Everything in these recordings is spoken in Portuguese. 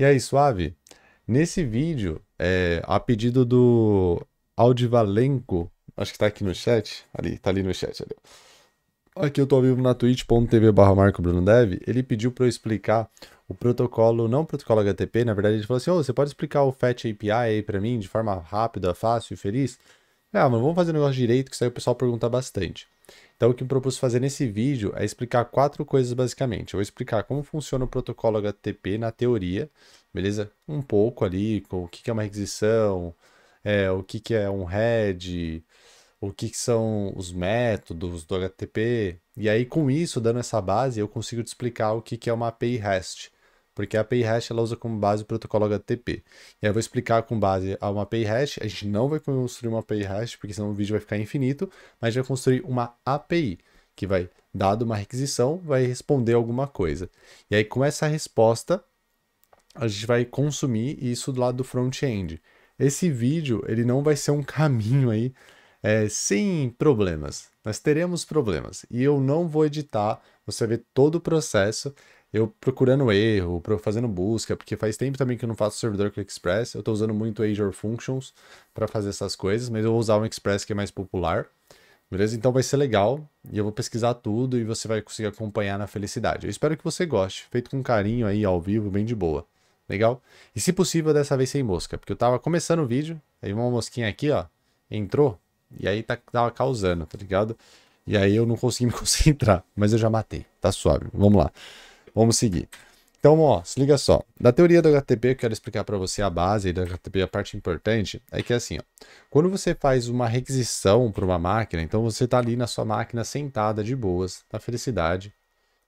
E aí, suave? Nesse vídeo, é, a pedido do Aldivalenco, acho que tá aqui no chat, ali, tá ali no chat, ali. Aqui eu tô ao vivo na twitch.tv barra Marco Bruno Dev, ele pediu para eu explicar o protocolo, não o protocolo HTTP, na verdade ele falou assim, ô, oh, você pode explicar o Fetch API aí pra mim de forma rápida, fácil e feliz? Ah, mas vamos fazer o um negócio direito, que isso aí o pessoal pergunta bastante. Então, o que eu propus fazer nesse vídeo é explicar quatro coisas basicamente. Eu vou explicar como funciona o protocolo HTTP na teoria, beleza? Um pouco ali, com o que é uma requisição, é, o que é um head, o que são os métodos do HTTP. E aí, com isso, dando essa base, eu consigo te explicar o que é uma API REST porque a API Hash ela usa como base o protocolo HTTP. E aí eu vou explicar com base a uma API Hash, a gente não vai construir uma API Hash, porque senão o vídeo vai ficar infinito, mas vai construir uma API, que vai, dado uma requisição, vai responder alguma coisa. E aí com essa resposta, a gente vai consumir isso do lado do front-end. Esse vídeo, ele não vai ser um caminho aí é, sem problemas. Nós teremos problemas. E eu não vou editar, você vê todo o processo eu procurando erro, fazendo busca, porque faz tempo também que eu não faço servidor com Express. Eu estou usando muito Azure Functions para fazer essas coisas, mas eu vou usar um Express que é mais popular. Beleza? Então vai ser legal e eu vou pesquisar tudo e você vai conseguir acompanhar na felicidade. Eu espero que você goste, feito com carinho aí ao vivo, bem de boa. Legal? E se possível, dessa vez sem mosca, porque eu tava começando o vídeo, aí uma mosquinha aqui, ó, entrou e aí tá, tava causando, tá ligado? E aí eu não consegui me concentrar, mas eu já matei, tá suave. Vamos lá. Vamos seguir. Então, ó, se liga só. Da teoria do HTTP, eu quero explicar para você a base do HTTP, a parte importante, é que é assim, ó, quando você faz uma requisição para uma máquina, então você está ali na sua máquina sentada de boas, na felicidade,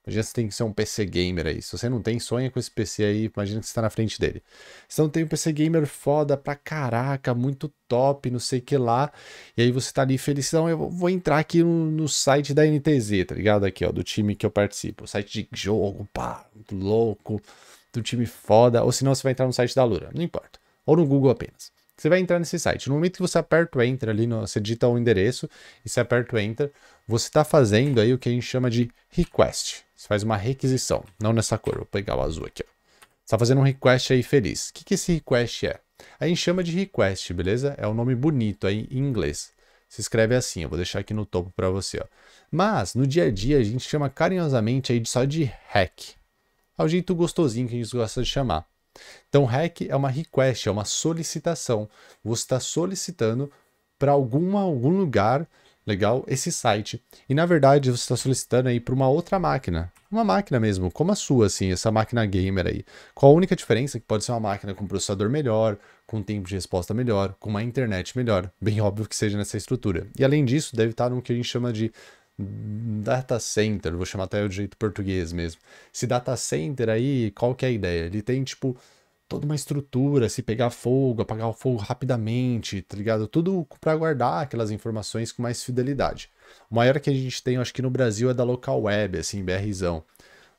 Imagina você tem que ser um PC gamer aí. Se você não tem, sonha com esse PC aí, imagina que você tá na frente dele. Se não tem um PC gamer foda pra caraca, muito top, não sei o que lá. E aí você tá ali feliz. Então eu vou entrar aqui no, no, site da NTZ, tá ligado? Aqui, ó, do time que eu participo. Site de jogo, pá, muito louco, do time foda. Ou senão você vai entrar no site da Lura, não importa. Ou no Google apenas. Você vai entrar nesse site. No momento que você aperta o Enter ali, no, você digita o endereço e você aperta o Enter, você está fazendo aí o que a gente chama de request. Você faz uma requisição, não nessa cor. Vou pegar o azul aqui, Você está fazendo um request aí feliz. O que, que esse request é? A gente chama de request, beleza? É um nome bonito aí em inglês. Se escreve assim, eu vou deixar aqui no topo para você, ó. Mas, no dia a dia, a gente chama carinhosamente aí só de hack. É o jeito gostosinho que a gente gosta de chamar. Então, REC é uma request, é uma solicitação. Você está solicitando para algum, algum lugar legal esse site. E na verdade você está solicitando aí para uma outra máquina. Uma máquina mesmo, como a sua, assim, essa máquina gamer aí. Qual a única diferença? Que pode ser uma máquina com processador melhor, com tempo de resposta melhor, com uma internet melhor. Bem óbvio que seja nessa estrutura. E além disso, deve estar tá no que a gente chama de data center, vou chamar até o jeito português mesmo. Esse data center aí, qual que é a ideia? Ele tem, tipo, toda uma estrutura, se pegar fogo, apagar o fogo rapidamente, tá ligado? Tudo para guardar aquelas informações com mais fidelidade. O maior que a gente tem, acho que no Brasil, é da local web, assim, BRzão.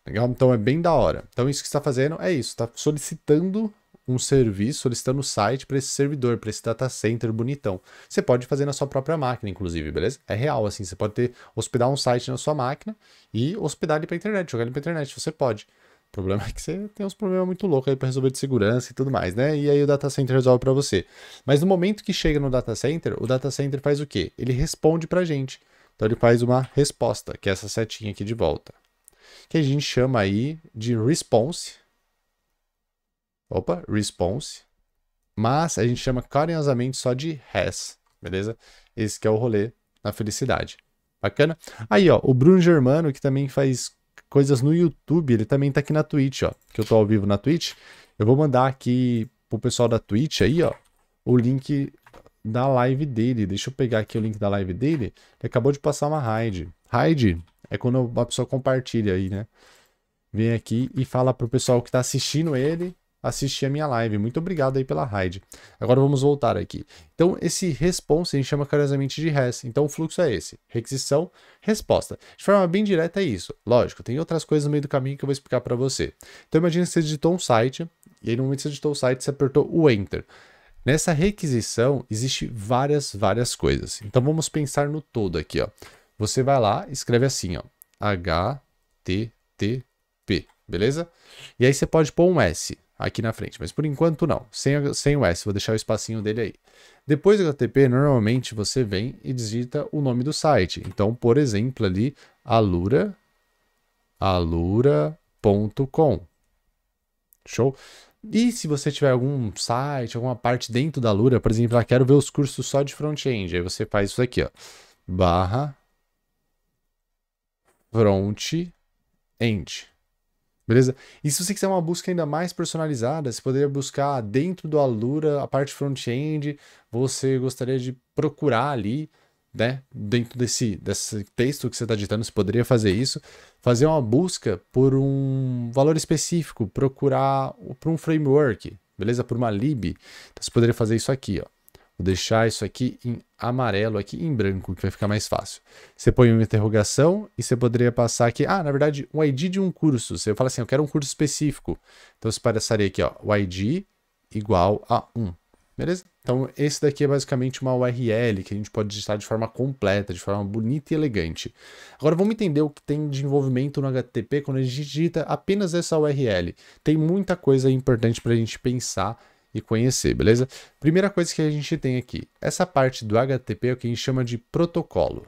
Legal? Então é bem da hora. Então isso que está fazendo é isso, está solicitando um serviço solicitando o site para esse servidor, para esse data center bonitão. Você pode fazer na sua própria máquina, inclusive, beleza? É real, assim, você pode ter, hospedar um site na sua máquina e hospedar ele para internet, jogar ele para internet, você pode. O problema é que você tem uns problemas muito loucos aí para resolver de segurança e tudo mais, né? E aí o data center resolve para você. Mas no momento que chega no data center, o data center faz o quê? Ele responde para a gente. Então ele faz uma resposta, que é essa setinha aqui de volta. Que a gente chama aí de response, Opa, response. Mas a gente chama carinhosamente só de has, beleza? Esse que é o rolê na felicidade. Bacana? Aí, ó, o Bruno Germano, que também faz coisas no YouTube, ele também tá aqui na Twitch, ó. Que eu tô ao vivo na Twitch. Eu vou mandar aqui pro pessoal da Twitch aí, ó, o link da live dele. Deixa eu pegar aqui o link da live dele. Ele acabou de passar uma raid. Raid é quando uma pessoa compartilha aí, né? Vem aqui e fala pro pessoal que tá assistindo ele assistir a minha live. Muito obrigado aí pela raid. Agora vamos voltar aqui. Então, esse response a gente chama carinhosamente de res. Então, o fluxo é esse: requisição, resposta. De forma bem direta, é isso. Lógico, tem outras coisas no meio do caminho que eu vou explicar para você. Então, imagina que você digitou um site, e aí no momento que você digitou o site, você apertou o enter. Nessa requisição, existe várias, várias coisas. Então, vamos pensar no todo aqui. Ó. Você vai lá, escreve assim: ó, HTTP. Beleza? E aí você pode pôr um S aqui na frente, mas por enquanto não, sem, sem o S, vou deixar o espacinho dele aí. Depois do HTTP, normalmente você vem e digita o nome do site. Então, por exemplo, ali, alura, alura.com. Show? E se você tiver algum site, alguma parte dentro da alura, por exemplo, ah, quero ver os cursos só de front-end, aí você faz isso aqui, ó. Barra front-end. Beleza? E se você quiser uma busca ainda mais personalizada, você poderia buscar dentro do Alura a parte front-end, você gostaria de procurar ali, né, dentro desse, desse texto que você está digitando, você poderia fazer isso, fazer uma busca por um valor específico, procurar por um framework, beleza? Por uma lib. Então você poderia fazer isso aqui, ó. Vou deixar isso aqui em amarelo, aqui em branco, que vai ficar mais fácil. Você põe uma interrogação e você poderia passar aqui, ah, na verdade, um ID de um curso. Você fala assim, eu quero um curso específico. Então você passaria aqui, ó, o ID igual a 1. Beleza? Então, esse daqui é basicamente uma URL que a gente pode digitar de forma completa, de forma bonita e elegante. Agora, vamos entender o que tem de envolvimento no HTTP quando a gente digita apenas essa URL. Tem muita coisa importante para a gente pensar e conhecer, beleza? Primeira coisa que a gente tem aqui, essa parte do HTTP é o que a gente chama de protocolo.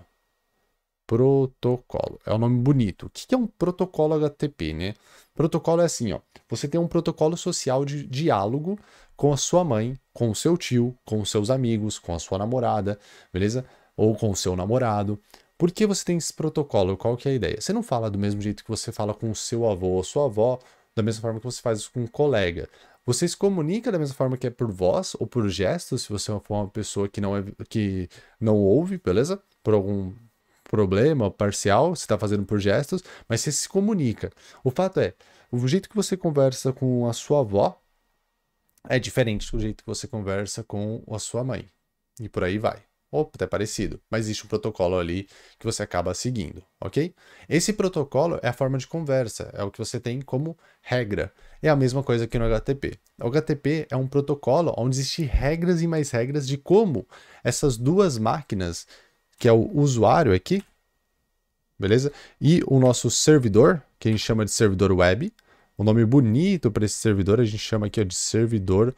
Protocolo, é um nome bonito. O que é um protocolo HTTP, né? Protocolo é assim, ó. Você tem um protocolo social de diálogo com a sua mãe, com o seu tio, com os seus amigos, com a sua namorada, beleza? Ou com o seu namorado. Por que você tem esse protocolo? Qual que é a ideia? Você não fala do mesmo jeito que você fala com o seu avô ou sua avó, da mesma forma que você faz isso com um colega. Você se comunica da mesma forma que é por voz ou por gestos, se você for uma pessoa que não, é, que não ouve, beleza? Por algum problema parcial, você está fazendo por gestos, mas você se comunica. O fato é, o jeito que você conversa com a sua avó é diferente do jeito que você conversa com a sua mãe. E por aí vai ou até parecido, mas existe um protocolo ali que você acaba seguindo, ok? Esse protocolo é a forma de conversa, é o que você tem como regra. É a mesma coisa que no HTTP. O HTTP é um protocolo onde existem regras e mais regras de como essas duas máquinas, que é o usuário aqui, beleza? E o nosso servidor, que a gente chama de servidor web, um nome bonito para esse servidor, a gente chama aqui ó, de servidor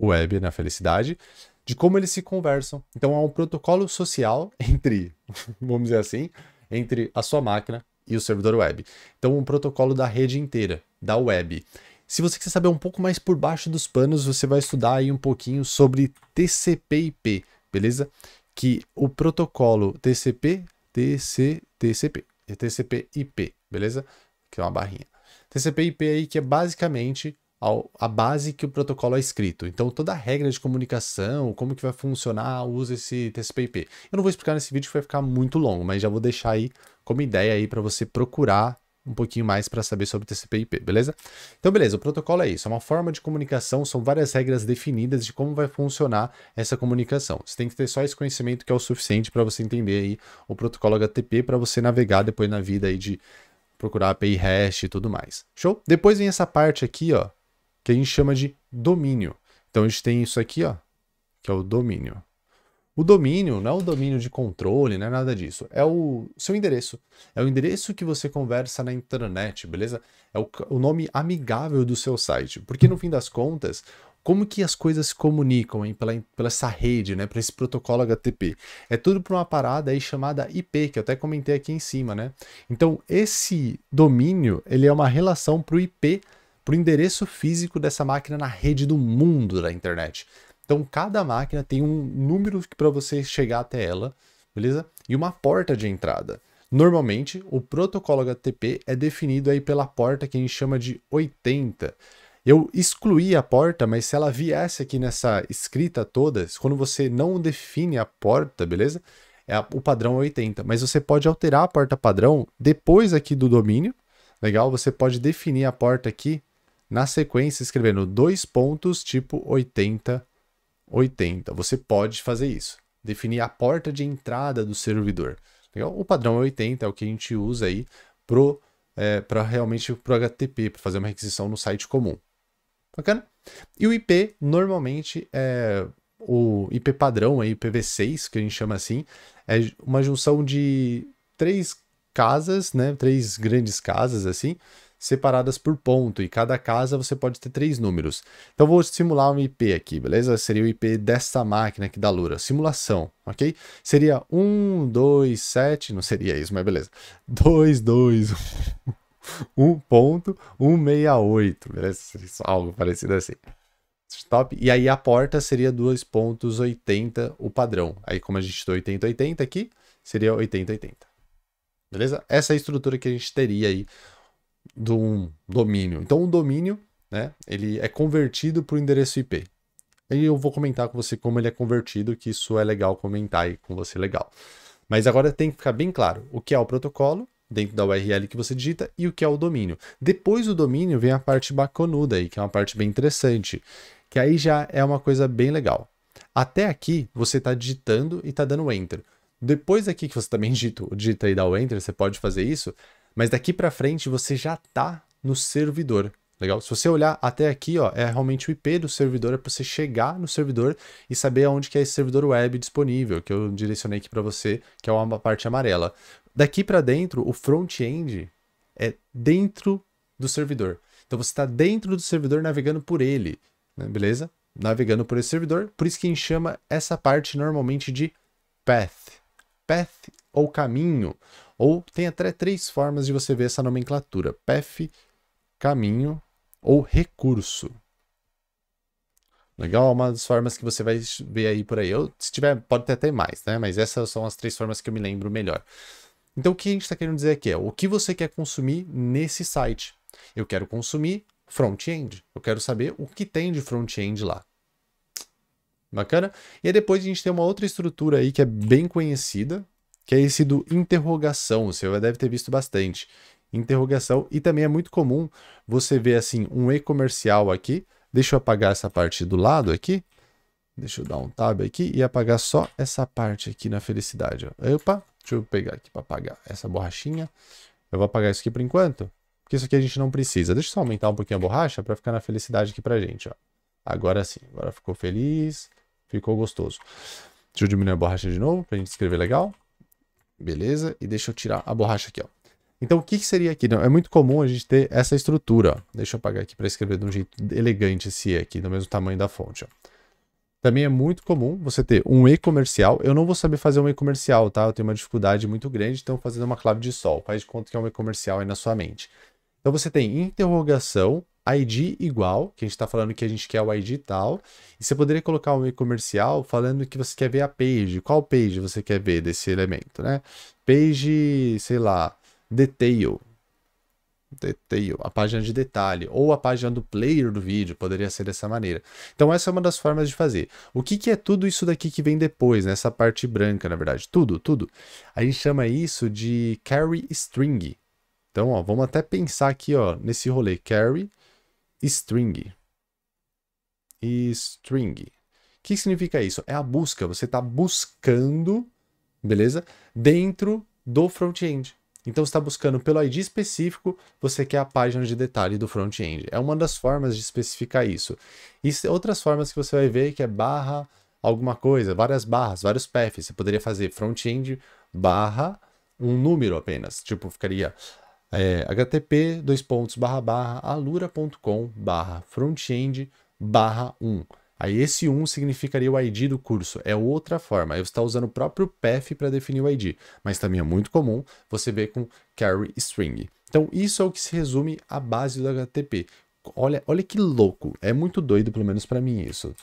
web na felicidade de como eles se conversam. Então há um protocolo social entre, vamos dizer assim, entre a sua máquina e o servidor web. Então um protocolo da rede inteira, da web. Se você quiser saber um pouco mais por baixo dos panos, você vai estudar aí um pouquinho sobre TCP/IP, beleza? Que o protocolo TCP, TC, TCP, é TCP/IP, beleza? Que é uma barrinha. TCP/IP aí que é basicamente ao, a base que o protocolo é escrito. Então, toda a regra de comunicação, como que vai funcionar, usa esse TCP/IP. Eu não vou explicar nesse vídeo que vai ficar muito longo, mas já vou deixar aí como ideia aí para você procurar um pouquinho mais para saber sobre TCP/IP, beleza? Então, beleza, o protocolo é isso, é uma forma de comunicação, são várias regras definidas de como vai funcionar essa comunicação. Você tem que ter só esse conhecimento que é o suficiente para você entender aí o protocolo HTTP para você navegar depois na vida aí de procurar API REST e tudo mais. Show? Depois vem essa parte aqui, ó, que a gente chama de domínio. Então a gente tem isso aqui, ó, que é o domínio. O domínio não é o domínio de controle, não é nada disso. É o seu endereço. É o endereço que você conversa na internet, beleza? É o, o nome amigável do seu site. Porque no fim das contas, como que as coisas se comunicam hein, pela, pela essa rede, né, para esse protocolo HTTP. É tudo para uma parada aí chamada IP, que eu até comentei aqui em cima, né? Então, esse domínio, ele é uma relação para o IP para o endereço físico dessa máquina na rede do mundo da internet. Então, cada máquina tem um número para você chegar até ela, beleza? E uma porta de entrada. Normalmente, o protocolo HTTP é definido aí pela porta que a gente chama de 80. Eu excluí a porta, mas se ela viesse aqui nessa escrita toda, quando você não define a porta, beleza? É, o padrão 80, é mas você pode alterar a porta padrão depois aqui do domínio, legal? Você pode definir a porta aqui na sequência escrevendo dois pontos tipo 80, 80. Você pode fazer isso. Definir a porta de entrada do servidor. Legal? O padrão é 80, é o que a gente usa aí pro, é, para realmente para o HTTP, para fazer uma requisição no site comum. Bacana? E o IP, normalmente, é o IP padrão, aí, IPv6, que a gente chama assim, é uma junção de três casas, né? Três grandes casas, assim, separadas por ponto e cada casa você pode ter três números. Então vou simular um IP aqui, beleza? Seria o IP dessa máquina aqui da Lura, simulação, ok? Seria 1, 2, 7, não seria isso, mas beleza. 2, 2, 1.168, beleza? Algo parecido assim. Top. E aí a porta seria 2.80 o padrão. Aí como a gente está 80, 80 aqui, seria 80, 80. Beleza? Essa é a estrutura que a gente teria aí de um domínio. Então, um domínio, né, ele é convertido para o endereço IP. Aí eu vou comentar com você como ele é convertido, que isso é legal comentar aí com você, legal. Mas agora tem que ficar bem claro o que é o protocolo dentro da URL que você digita e o que é o domínio. Depois do domínio vem a parte bacanuda aí, que é uma parte bem interessante, que aí já é uma coisa bem legal. Até aqui você está digitando e está dando enter. Depois aqui que você também digita, digita e dá o enter, você pode fazer isso, mas daqui para frente você já tá no servidor. Legal? Se você olhar até aqui, ó, é realmente o IP do servidor, é para você chegar no servidor e saber onde que é esse servidor web disponível, que eu direcionei aqui para você, que é uma parte amarela. Daqui para dentro, o front-end é dentro do servidor. Então você está dentro do servidor navegando por ele, né? beleza? Navegando por esse servidor, por isso que a gente chama essa parte normalmente de path. Path ou caminho, ou tem até três formas de você ver essa nomenclatura: path, caminho ou recurso. Legal, é uma das formas que você vai ver aí por aí. Eu, se tiver, pode ter até mais, né? Mas essas são as três formas que eu me lembro melhor. Então, o que a gente está querendo dizer aqui é o que você quer consumir nesse site. Eu quero consumir front-end. Eu quero saber o que tem de front-end lá. Bacana? E aí depois a gente tem uma outra estrutura aí que é bem conhecida, que é esse do interrogação. Você deve ter visto bastante. Interrogação. E também é muito comum você ver assim um e comercial aqui. Deixa eu apagar essa parte do lado aqui. Deixa eu dar um tab aqui e apagar só essa parte aqui na felicidade. Ó. Opa, deixa eu pegar aqui para apagar essa borrachinha. Eu vou apagar isso aqui por enquanto, porque isso aqui a gente não precisa. Deixa eu só aumentar um pouquinho a borracha para ficar na felicidade aqui pra gente, ó. Agora sim, agora ficou feliz, ficou gostoso. Deixa eu diminuir a borracha de novo pra gente escrever legal. Beleza? E deixa eu tirar a borracha aqui, ó. Então, o que, que seria aqui? Não, é muito comum a gente ter essa estrutura. Ó. Deixa eu apagar aqui para escrever de um jeito elegante esse E aqui, do mesmo tamanho da fonte. Ó. Também é muito comum você ter um E comercial. Eu não vou saber fazer um E comercial, tá? Eu tenho uma dificuldade muito grande, então fazendo uma clave de sol. Faz de conta que é um E comercial aí na sua mente. Então, você tem interrogação, ID igual, que a gente está falando que a gente quer o ID tal, e você poderia colocar um e-comercial falando que você quer ver a page, qual page você quer ver desse elemento, né? Page, sei lá, detail, detail, a página de detalhe, ou a página do player do vídeo, poderia ser dessa maneira. Então essa é uma das formas de fazer. O que, que é tudo isso daqui que vem depois, nessa né? parte branca, na verdade? Tudo, tudo. A gente chama isso de carry string. Então, ó, vamos até pensar aqui, ó, nesse rolê carry string. String. O que significa isso? É a busca. Você está buscando, beleza? Dentro do front-end. Então, você está buscando pelo ID específico, você quer a página de detalhe do front-end. É uma das formas de especificar isso. E outras formas que você vai ver que é barra alguma coisa, várias barras, vários paths. Você poderia fazer front-end barra um número apenas. Tipo, ficaria é, http dois pontos barra barra alura.com barra frontend barra 1. Aí esse 1 significaria o ID do curso, é outra forma. Aí você está usando o próprio path para definir o ID, mas também é muito comum você ver com carry string. Então isso é o que se resume à base do HTTP, Olha, olha que louco. É muito doido, pelo menos para mim, isso.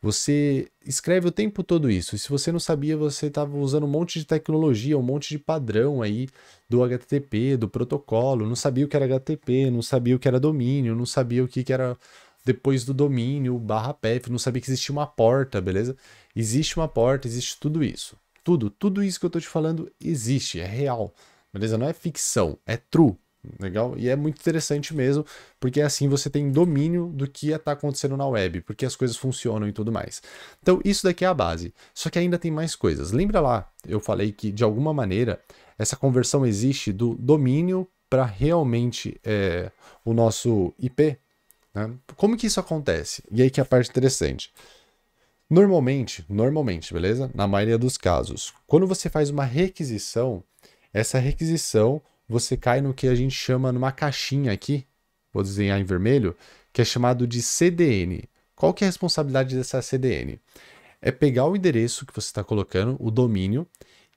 Você escreve o tempo todo isso. E se você não sabia, você estava usando um monte de tecnologia, um monte de padrão aí do HTTP, do protocolo. Não sabia o que era HTTP, não sabia o que era domínio, não sabia o que, que era depois do domínio, barra PEP, não sabia que existia uma porta, beleza? Existe uma porta, existe tudo isso. Tudo, tudo isso que eu estou te falando existe, é real. Beleza? Não é ficção, é true. Legal? E é muito interessante mesmo, porque é assim você tem domínio do que está é acontecendo na web, porque as coisas funcionam e tudo mais. Então, isso daqui é a base. Só que ainda tem mais coisas. Lembra lá, eu falei que de alguma maneira essa conversão existe do domínio para realmente é, o nosso IP? Né? Como que isso acontece? E aí que é a parte interessante. Normalmente, normalmente, beleza? Na maioria dos casos, quando você faz uma requisição, essa requisição você cai no que a gente chama numa caixinha aqui, vou desenhar em vermelho, que é chamado de CDN. Qual que é a responsabilidade dessa CDN? É pegar o endereço que você está colocando, o domínio,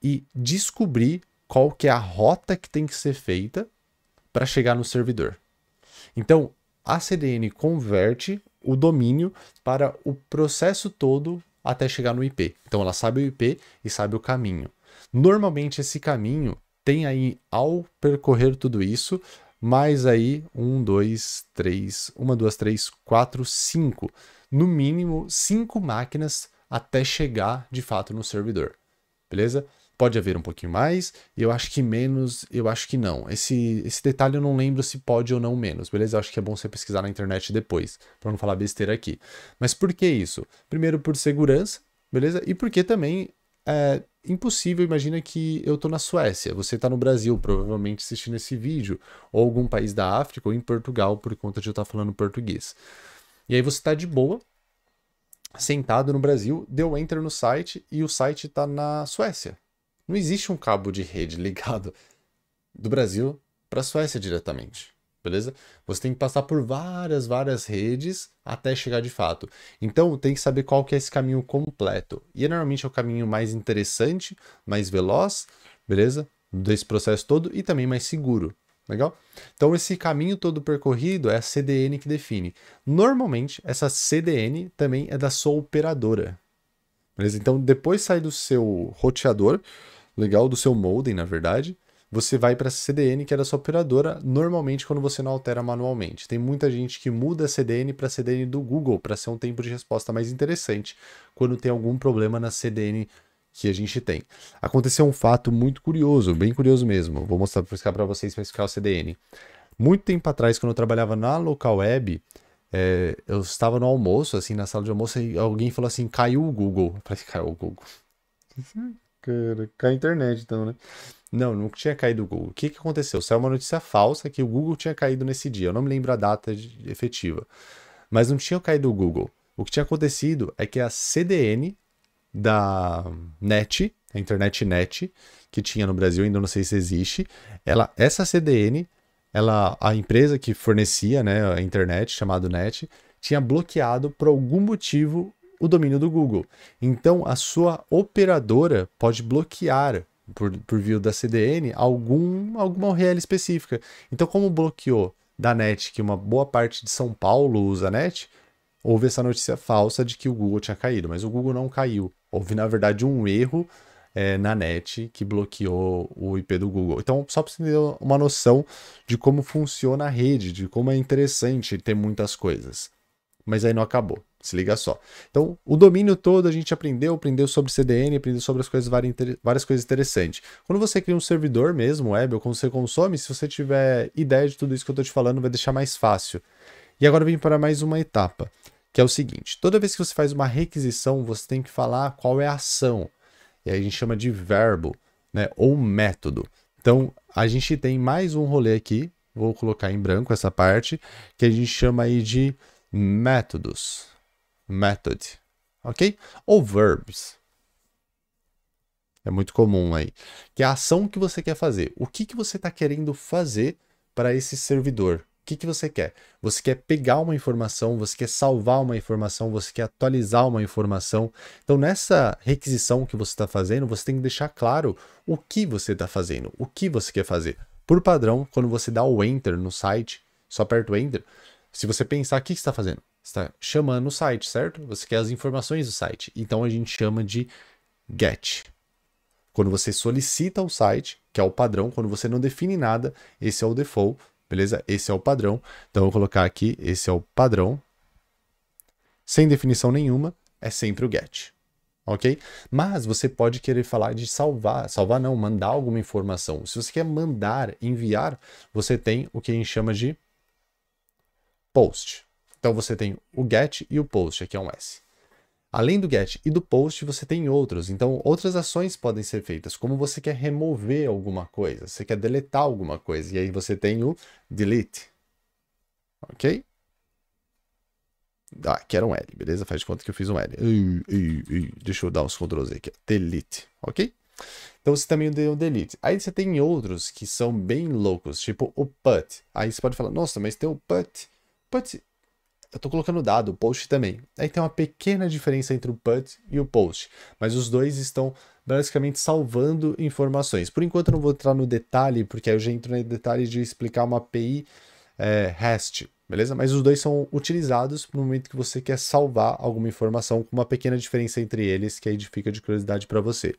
e descobrir qual que é a rota que tem que ser feita para chegar no servidor. Então, a CDN converte o domínio para o processo todo até chegar no IP. Então, ela sabe o IP e sabe o caminho. Normalmente, esse caminho tem aí ao percorrer tudo isso, mais aí um, dois, três, uma, duas, três, quatro, cinco. No mínimo, cinco máquinas até chegar de fato no servidor. Beleza? Pode haver um pouquinho mais, eu acho que menos, eu acho que não. Esse, esse detalhe eu não lembro se pode ou não menos, beleza? Eu acho que é bom você pesquisar na internet depois, para não falar besteira aqui. Mas por que isso? Primeiro, por segurança, beleza? E porque também é, impossível, imagina que eu tô na Suécia, você tá no Brasil, provavelmente assistindo esse vídeo, ou algum país da África, ou em Portugal, por conta de eu estar tá falando português. E aí você tá de boa, sentado no Brasil, deu enter no site e o site tá na Suécia. Não existe um cabo de rede ligado do Brasil para a Suécia diretamente beleza? Você tem que passar por várias, várias redes até chegar de fato. Então, tem que saber qual que é esse caminho completo. E é, normalmente é o caminho mais interessante, mais veloz, beleza? Desse processo todo e também mais seguro, Legal? Então, esse caminho todo percorrido é a CDN que define. Normalmente, essa CDN também é da sua operadora. Beleza? Então, depois sai do seu roteador, legal, do seu modem, na verdade, você vai para a CDN, que é da sua operadora, normalmente quando você não altera manualmente. Tem muita gente que muda a CDN para a CDN do Google, para ser um tempo de resposta mais interessante quando tem algum problema na CDN que a gente tem. Aconteceu um fato muito curioso, bem curioso mesmo. Vou mostrar para vocês para explicar o CDN. Muito tempo atrás, quando eu trabalhava na local web, é, eu estava no almoço, assim, na sala de almoço, e alguém falou assim: caiu o Google. Eu falei: caiu o Google. Cara, cai a internet, então, né? Não, não tinha caído o Google. O que, que aconteceu? Saiu uma notícia falsa que o Google tinha caído nesse dia. Eu não me lembro a data de, efetiva. Mas não tinha caído o Google. O que tinha acontecido é que a CDN da NET, a internet NET, que tinha no Brasil, ainda não sei se existe, ela, essa CDN, ela, a empresa que fornecia né, a internet, chamado NET, tinha bloqueado por algum motivo o domínio do Google. Então, a sua operadora pode bloquear por, por via da CDN, algum, alguma URL específica. Então, como bloqueou da NET, que uma boa parte de São Paulo usa a NET, houve essa notícia falsa de que o Google tinha caído, mas o Google não caiu. Houve, na verdade, um erro é, na NET que bloqueou o IP do Google. Então, só para você ter uma noção de como funciona a rede, de como é interessante ter muitas coisas. Mas aí não acabou. Se liga só. Então, o domínio todo a gente aprendeu, aprendeu sobre CDN, aprendeu sobre as coisas várias coisas interessantes. Quando você cria um servidor mesmo, web, ou quando você consome, se você tiver ideia de tudo isso que eu estou te falando, vai deixar mais fácil. E agora vem para mais uma etapa, que é o seguinte: toda vez que você faz uma requisição, você tem que falar qual é a ação. E aí a gente chama de verbo, né? Ou método. Então, a gente tem mais um rolê aqui, vou colocar em branco essa parte, que a gente chama aí de métodos method, ok? Ou verbs. É muito comum aí. Que é a ação que você quer fazer. O que, que você está querendo fazer para esse servidor? O que, que você quer? Você quer pegar uma informação, você quer salvar uma informação, você quer atualizar uma informação. Então, nessa requisição que você está fazendo, você tem que deixar claro o que você está fazendo, o que você quer fazer. Por padrão, quando você dá o enter no site, só aperta o enter, se você pensar o que, que você está fazendo, está chamando o site, certo? Você quer as informações do site. Então a gente chama de GET. Quando você solicita o site, que é o padrão, quando você não define nada, esse é o default, beleza? Esse é o padrão. Então eu vou colocar aqui, esse é o padrão. Sem definição nenhuma, é sempre o GET ok? Mas você pode querer falar de salvar, salvar não, mandar alguma informação. Se você quer mandar, enviar, você tem o que a gente chama de post. Então você tem o get e o post, aqui é um S. Além do get e do post, você tem outros. Então, outras ações podem ser feitas, como você quer remover alguma coisa, você quer deletar alguma coisa, e aí você tem o delete. Ok? Ah, que era um L, beleza? Faz de conta que eu fiz um L. Deixa eu dar uns Ctrl Z aqui. Delete, ok? Então você também deu um delete. Aí você tem outros que são bem loucos, tipo o put. Aí você pode falar, nossa, mas tem o put. Put eu estou colocando dado, o post também. Aí tem uma pequena diferença entre o put e o post, mas os dois estão basicamente salvando informações. Por enquanto eu não vou entrar no detalhe, porque aí eu já entro no detalhe de explicar uma API é, REST, beleza? Mas os dois são utilizados no momento que você quer salvar alguma informação, com uma pequena diferença entre eles, que aí fica de curiosidade para você.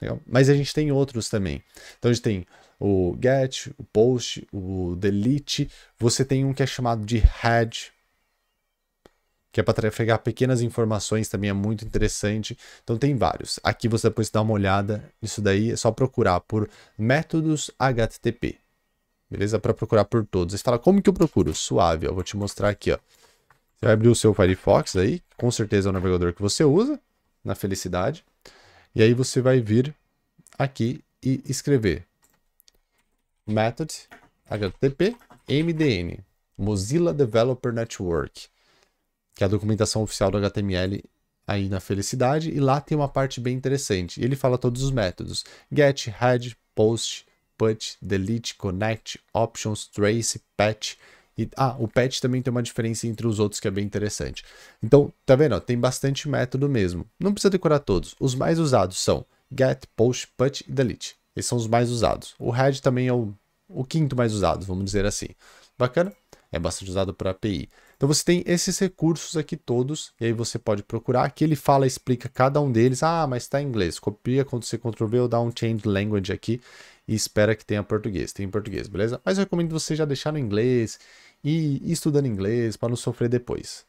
Legal? Mas a gente tem outros também. Então a gente tem o get, o post, o delete. Você tem um que é chamado de head, que é para trafegar pequenas informações, também é muito interessante. Então tem vários. Aqui você depois dá uma olhada isso daí, é só procurar por métodos HTTP. Beleza? Para procurar por todos. Você fala, como que eu procuro? Suave, ó, vou te mostrar aqui, ó. Você vai abrir o seu Firefox aí, com certeza é o navegador que você usa, na felicidade. E aí você vai vir aqui e escrever method http mdn Mozilla Developer Network que é a documentação oficial do HTML aí na felicidade, e lá tem uma parte bem interessante. Ele fala todos os métodos: get, head, post, put, delete, connect, options, trace, patch. E, ah, o patch também tem uma diferença entre os outros que é bem interessante. Então, tá vendo? tem bastante método mesmo. Não precisa decorar todos. Os mais usados são get, post, put e delete. Esses são os mais usados. O head também é o, o quinto mais usado, vamos dizer assim. Bacana? é bastante usado por API. Então você tem esses recursos aqui todos, e aí você pode procurar, que ele fala, explica cada um deles, ah, mas está em inglês, copia, quando você Ctrl V, eu dá um change language aqui, e espera que tenha português, tem em português, beleza? Mas eu recomendo você já deixar no inglês, e ir estudando inglês, para não sofrer depois.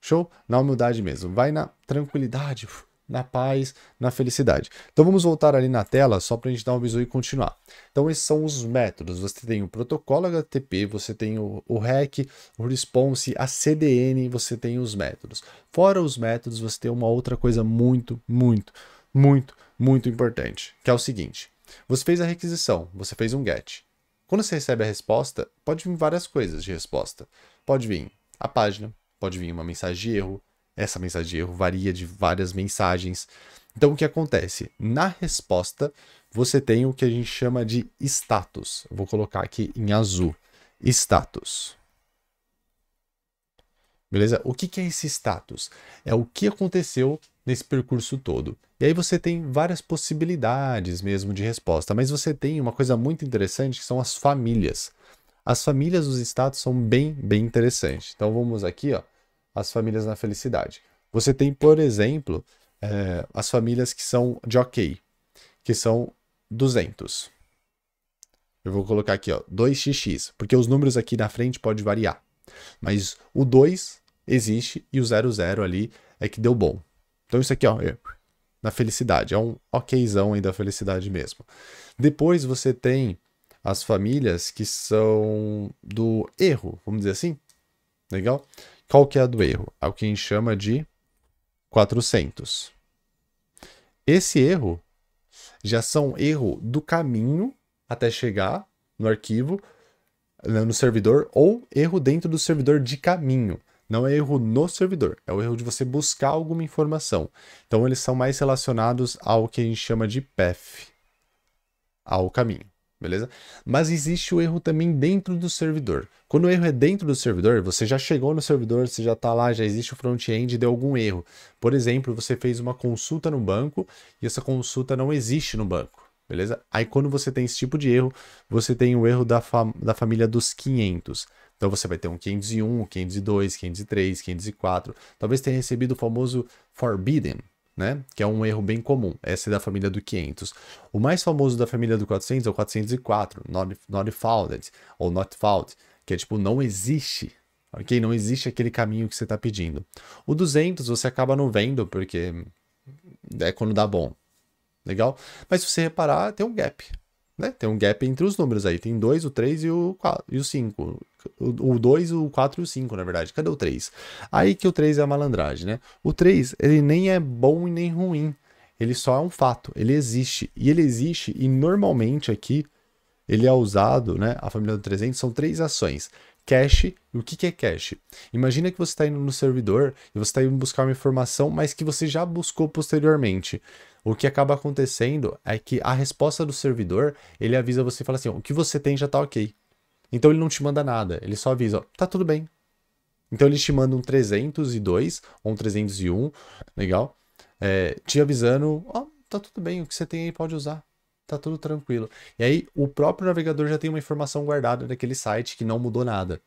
Show? Na humildade mesmo, vai na tranquilidade, na paz, na felicidade. Então vamos voltar ali na tela só para a gente dar um bisu e continuar. Então esses são os métodos. Você tem o protocolo HTTP, você tem o, o REC, o Response, a CDN, você tem os métodos. Fora os métodos, você tem uma outra coisa muito, muito, muito, muito importante, que é o seguinte. Você fez a requisição, você fez um GET. Quando você recebe a resposta, pode vir várias coisas de resposta. Pode vir a página, pode vir uma mensagem de erro, essa mensagem de erro varia de várias mensagens. Então, o que acontece? Na resposta, você tem o que a gente chama de status. vou colocar aqui em azul: status. Beleza? O que, que é esse status? É o que aconteceu nesse percurso todo. E aí você tem várias possibilidades mesmo de resposta, mas você tem uma coisa muito interessante que são as famílias. As famílias dos status são bem, bem interessantes. Então vamos aqui, ó as famílias na felicidade. Você tem, por exemplo, é, as famílias que são de ok, que são 200. Eu vou colocar aqui, ó, 2xx, porque os números aqui na frente pode variar. Mas o 2 existe e o 00 ali é que deu bom. Então isso aqui, ó, é na felicidade, é um okzão aí da felicidade mesmo. Depois você tem as famílias que são do erro, vamos dizer assim. Legal? Qual que é a do erro? É o que a gente chama de 400. Esse erro já são erro do caminho até chegar no arquivo, né, no servidor, ou erro dentro do servidor de caminho. Não é erro no servidor, é o erro de você buscar alguma informação. Então eles são mais relacionados ao que a gente chama de path, ao caminho beleza? Mas existe o erro também dentro do servidor. Quando o erro é dentro do servidor, você já chegou no servidor, você já está lá, já existe o front-end e deu algum erro. Por exemplo, você fez uma consulta no banco e essa consulta não existe no banco. Beleza? Aí quando você tem esse tipo de erro, você tem o erro da, fam da família dos 500. Então você vai ter um 501, 502, 503, 504. Talvez tenha recebido o famoso forbidden, né? Que é um erro bem comum. Essa é da família do 500. O mais famoso da família do 400 é o 404, not, not founded, ou not found, que é tipo, não existe, ok? Não existe aquele caminho que você está pedindo. O 200 você acaba não vendo, porque é quando dá bom, legal? Mas se você reparar, tem um gap, né? Tem um gap entre os números aí. Tem 2, o 3 e o 4, e o 5. O 2, o 4 e o 5, na verdade. Cadê o 3? Aí que o 3 é a malandragem, né? O 3, ele nem é bom e nem ruim. Ele só é um fato. Ele existe. E ele existe, e normalmente aqui, ele é usado, né? A família do 300 são três ações cache. O que, que é cache? Imagina que você está indo no servidor e você está indo buscar uma informação, mas que você já buscou posteriormente. O que acaba acontecendo é que a resposta do servidor, ele avisa você e fala assim, o que você tem já está ok. Então ele não te manda nada, ele só avisa, está tá tudo bem. Então ele te manda um 302 ou um 301, legal, é, te avisando, ó, tá tudo bem, o que você tem aí pode usar tá tudo tranquilo. E aí o próprio navegador já tem uma informação guardada daquele site que não mudou nada.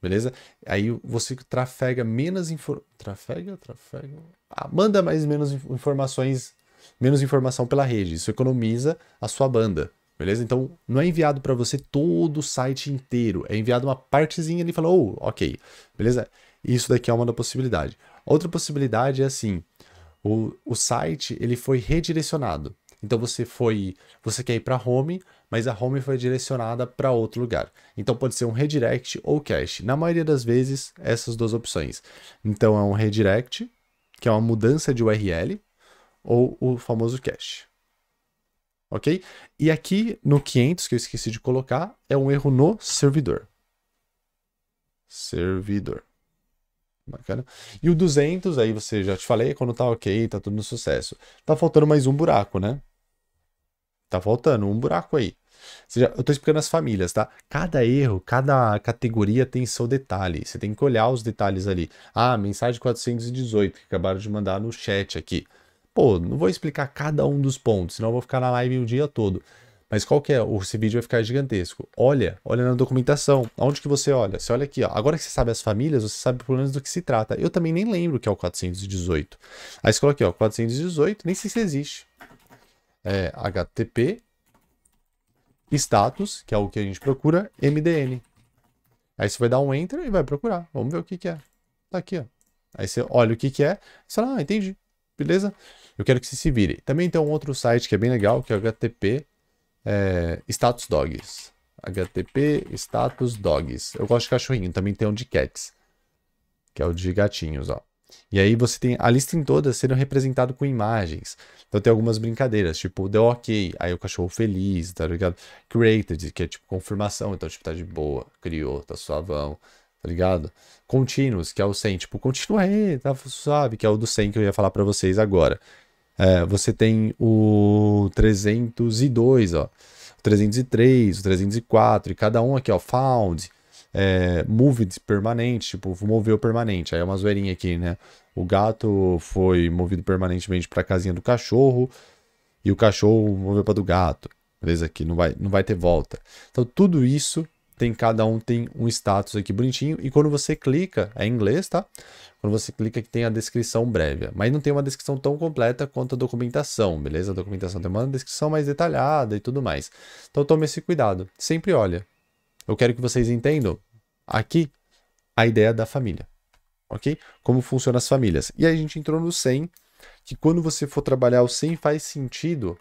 Beleza? Aí você trafega menos info... trafega, trafega, ah, manda mais menos informações, menos informação pela rede. Isso economiza a sua banda. Beleza? Então não é enviado para você todo o site inteiro, é enviado uma partezinha ali e fala, oh, ok, beleza? Isso daqui é uma da possibilidade. Outra possibilidade é assim, o, o site ele foi redirecionado. Então você foi, você quer ir para home, mas a home foi direcionada para outro lugar. Então pode ser um redirect ou cache. Na maioria das vezes, essas duas opções. Então é um redirect, que é uma mudança de URL, ou o famoso cache. OK? E aqui no 500 que eu esqueci de colocar, é um erro no servidor. Servidor. Bacana. E o 200, aí você já te falei, quando tá ok, tá tudo no sucesso. Tá faltando mais um buraco, né? Tá faltando um buraco aí. Seja, eu tô explicando as famílias, tá? Cada erro, cada categoria tem seu detalhe. Você tem que olhar os detalhes ali. Ah, mensagem 418 que acabaram de mandar no chat aqui. Pô, não vou explicar cada um dos pontos, senão eu vou ficar na live o dia todo. Mas qual que é? Esse vídeo vai ficar gigantesco. Olha, olha na documentação. Aonde que você olha? Você olha aqui, ó. Agora que você sabe as famílias, você sabe pelo menos do que se trata. Eu também nem lembro que é o 418. Aí você coloca aqui, ó, 418, nem sei se existe. É HTTP status, que é o que a gente procura, MDN. Aí você vai dar um enter e vai procurar. Vamos ver o que que é. Tá aqui, ó. Aí você olha o que que é, você fala, ah, entendi. Beleza? Eu quero que você se vire. Também tem um outro site que é bem legal, que é o HTTP é, status dogs. HTTP status dogs. Eu gosto de cachorrinho, também tem um de cats, que é o de gatinhos, ó. E aí você tem a lista em toda sendo representado com imagens. Então tem algumas brincadeiras, tipo deu OK, aí o cachorro feliz, tá ligado? Created, que é tipo confirmação, então tipo tá de boa, criou, tá suavão, tá ligado? Continuous, que é o sem, tipo continua aí, tá suave, que é o do sem que eu ia falar para vocês agora. É, você tem o 302, ó, o 303, o 304, e cada um aqui, ó, found, é, moved permanente, tipo, moveu permanente. Aí é uma zoeirinha aqui, né? O gato foi movido permanentemente para a casinha do cachorro e o cachorro moveu para do gato. Beleza? Aqui não vai, não vai ter volta. Então, tudo isso tem cada um tem um status aqui bonitinho e quando você clica, é em inglês, tá? Quando você clica que tem a descrição breve, mas não tem uma descrição tão completa quanto a documentação, beleza? A documentação tem uma descrição mais detalhada e tudo mais. Então tome esse cuidado, sempre olha. Eu quero que vocês entendam aqui a ideia da família, ok? Como funcionam as famílias. E aí a gente entrou no 100, que quando você for trabalhar o 100 faz sentido,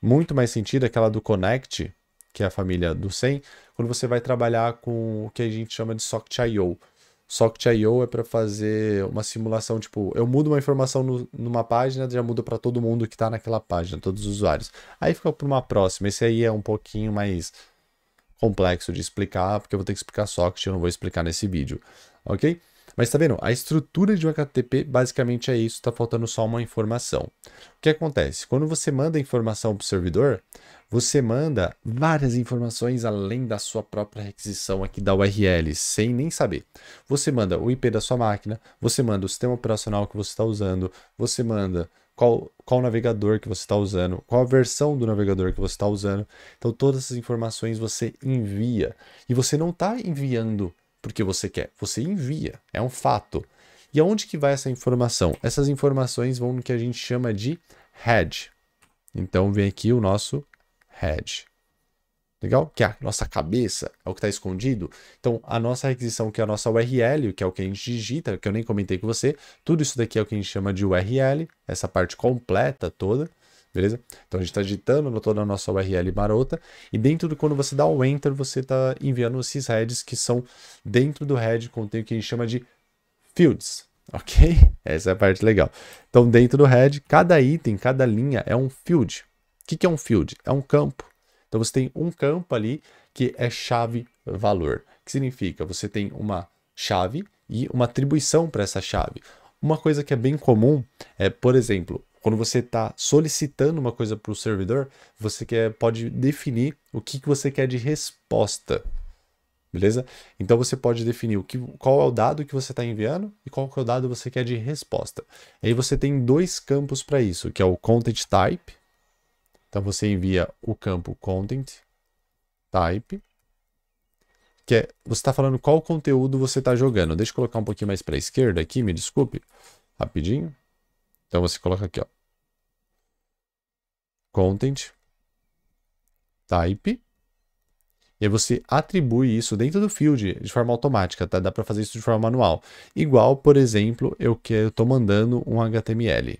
muito mais sentido aquela do connect, que é a família do SEM, quando você vai trabalhar com o que a gente chama de SOCT.io. SOCT.io é para fazer uma simulação, tipo, eu mudo uma informação no, numa página, já muda para todo mundo que está naquela página, todos os usuários. Aí fica para uma próxima. Esse aí é um pouquinho mais complexo de explicar, porque eu vou ter que explicar SOCT, eu não vou explicar nesse vídeo, ok? Mas tá vendo? A estrutura de um HTTP basicamente é isso, tá faltando só uma informação. O que acontece? Quando você manda a informação o servidor, você manda várias informações além da sua própria requisição aqui da URL, sem nem saber. Você manda o IP da sua máquina, você manda o sistema operacional que você está usando, você manda qual, qual navegador que você está usando, qual a versão do navegador que você está usando. Então, todas essas informações você envia. E você não está enviando porque você quer, você envia, é um fato. E aonde que vai essa informação? Essas informações vão no que a gente chama de head. Então, vem aqui o nosso head. Legal? Que é a nossa cabeça é o que está escondido. Então, a nossa requisição, que é a nossa URL, que é o que a gente digita, que eu nem comentei com você, tudo isso daqui é o que a gente chama de URL, essa parte completa toda, beleza? Então, a gente está digitando toda a nossa URL marota, e dentro de quando você dá o enter, você está enviando esses heads que são dentro do head, contém o que a gente chama de fields, ok? Essa é a parte legal. Então, dentro do head, cada item, cada linha é um field, que, que é um field? É um campo. Então você tem um campo ali que é chave valor, O que significa você tem uma chave e uma atribuição para essa chave. Uma coisa que é bem comum é, por exemplo, quando você está solicitando uma coisa para o servidor, você quer, pode definir o que, que você quer de resposta. Beleza? Então você pode definir o que, qual é o dado que você está enviando e qual é o dado que você quer de resposta. Aí você tem dois campos para isso, que é o content type, então você envia o campo content type, que é, você está falando qual conteúdo você está jogando. Deixa eu colocar um pouquinho mais para a esquerda aqui, me desculpe, rapidinho. Então você coloca aqui, ó. Content type. E aí você atribui isso dentro do field de forma automática, tá? Dá para fazer isso de forma manual. Igual, por exemplo, eu que eu tô mandando um HTML.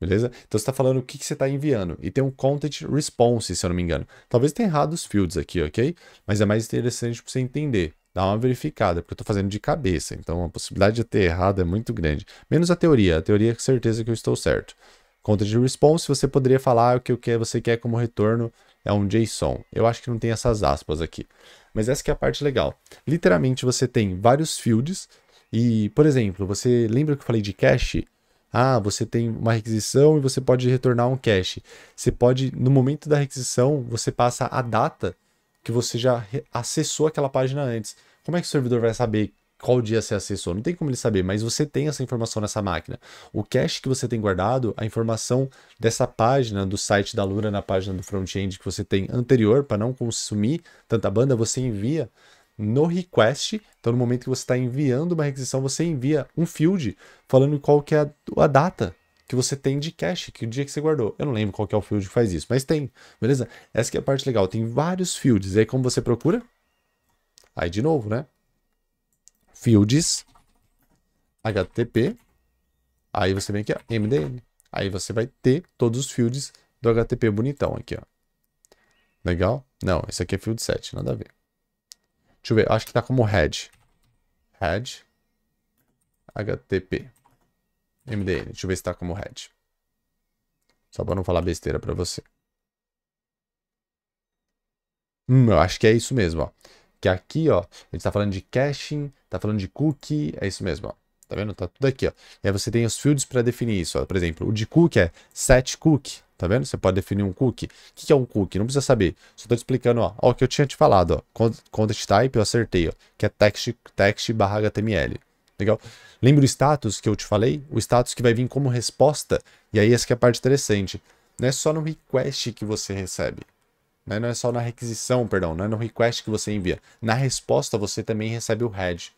Beleza? Então você está falando o que, que você está enviando. E tem um content response, se eu não me engano. Talvez tenha errado os fields aqui, ok? Mas é mais interessante para você entender. Dá uma verificada, porque eu estou fazendo de cabeça. Então a possibilidade de ter errado é muito grande. Menos a teoria. A teoria é certeza que eu estou certo. Content response, você poderia falar o que você quer como retorno é um JSON. Eu acho que não tem essas aspas aqui. Mas essa que é a parte legal. Literalmente você tem vários fields. E, por exemplo, você lembra que eu falei de cache? Ah, você tem uma requisição e você pode retornar um cache. Você pode, no momento da requisição, você passa a data que você já acessou aquela página antes. Como é que o servidor vai saber qual dia você acessou? Não tem como ele saber, mas você tem essa informação nessa máquina. O cache que você tem guardado, a informação dessa página do site da Lura na página do front-end que você tem anterior, para não consumir tanta banda, você envia no request. Então, no momento que você está enviando uma requisição, você envia um field falando qual que é a, a data que você tem de cache, que o dia que você guardou. Eu não lembro qual que é o field que faz isso, mas tem, beleza? Essa é a parte legal, tem vários fields. E aí como você procura? Aí de novo, né? Fields, HTTP, aí você vem aqui, ó, MDN. Aí você vai ter todos os fields do HTTP bonitão aqui, ó. Legal? Não, esse aqui é field 7, nada a ver. Deixa eu ver, acho que tá como head. Head. HTTP. MDN. Deixa eu ver se tá como head. Só pra não falar besteira pra você. Hum, eu acho que é isso mesmo, ó. Que aqui, ó, a gente tá falando de caching, tá falando de cookie, é isso mesmo, ó. Tá vendo? Tá tudo aqui, ó. E aí você tem os fields para definir isso, ó. Por exemplo, o de cookie é set cookie. Tá vendo? Você pode definir um cookie. O que é um cookie? Não precisa saber. Só estou explicando, ó. ó. o que eu tinha te falado, ó. Content type eu acertei, ó. Que é text, text barra HTML. Legal? Lembra o status que eu te falei? O status que vai vir como resposta. E aí essa que é a parte interessante. Não é só no request que você recebe. Né? Não é só na requisição, perdão. Não é no request que você envia. Na resposta você também recebe o head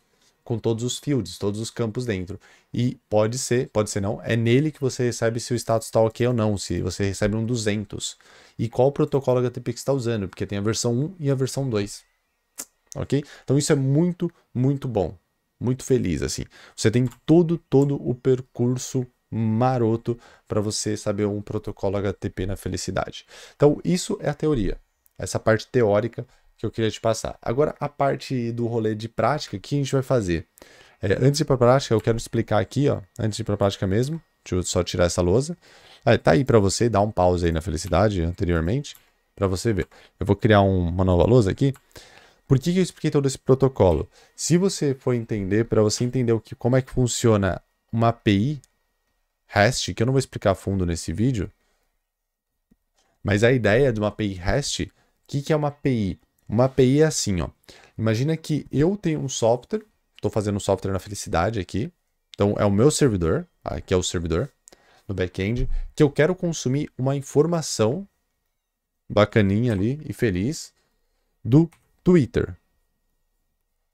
com todos os fields, todos os campos dentro. E pode ser, pode ser não, é nele que você recebe se o status está ok ou não, se você recebe um 200. E qual protocolo HTTP que está usando, porque tem a versão 1 e a versão 2. Ok? Então isso é muito, muito bom. Muito feliz, assim. Você tem todo, todo o percurso maroto para você saber um protocolo HTTP na felicidade. Então isso é a teoria. Essa parte teórica que eu queria te passar. Agora, a parte do rolê de prática, o que a gente vai fazer? É, antes de ir para a prática, eu quero explicar aqui, ó, antes de ir para a prática mesmo, deixa eu só tirar essa lousa. Ah, tá aí para você, dá um pause aí na felicidade anteriormente, para você ver. Eu vou criar um, uma nova lousa aqui. Por que, que eu expliquei todo esse protocolo? Se você for entender, para você entender o que, como é que funciona uma API REST, que eu não vou explicar a fundo nesse vídeo, mas a ideia de uma API REST, o que, que é uma API? Uma API é assim, ó. Imagina que eu tenho um software, estou fazendo um software na felicidade aqui. Então é o meu servidor, aqui é o servidor no back-end, que eu quero consumir uma informação bacaninha ali e feliz do Twitter.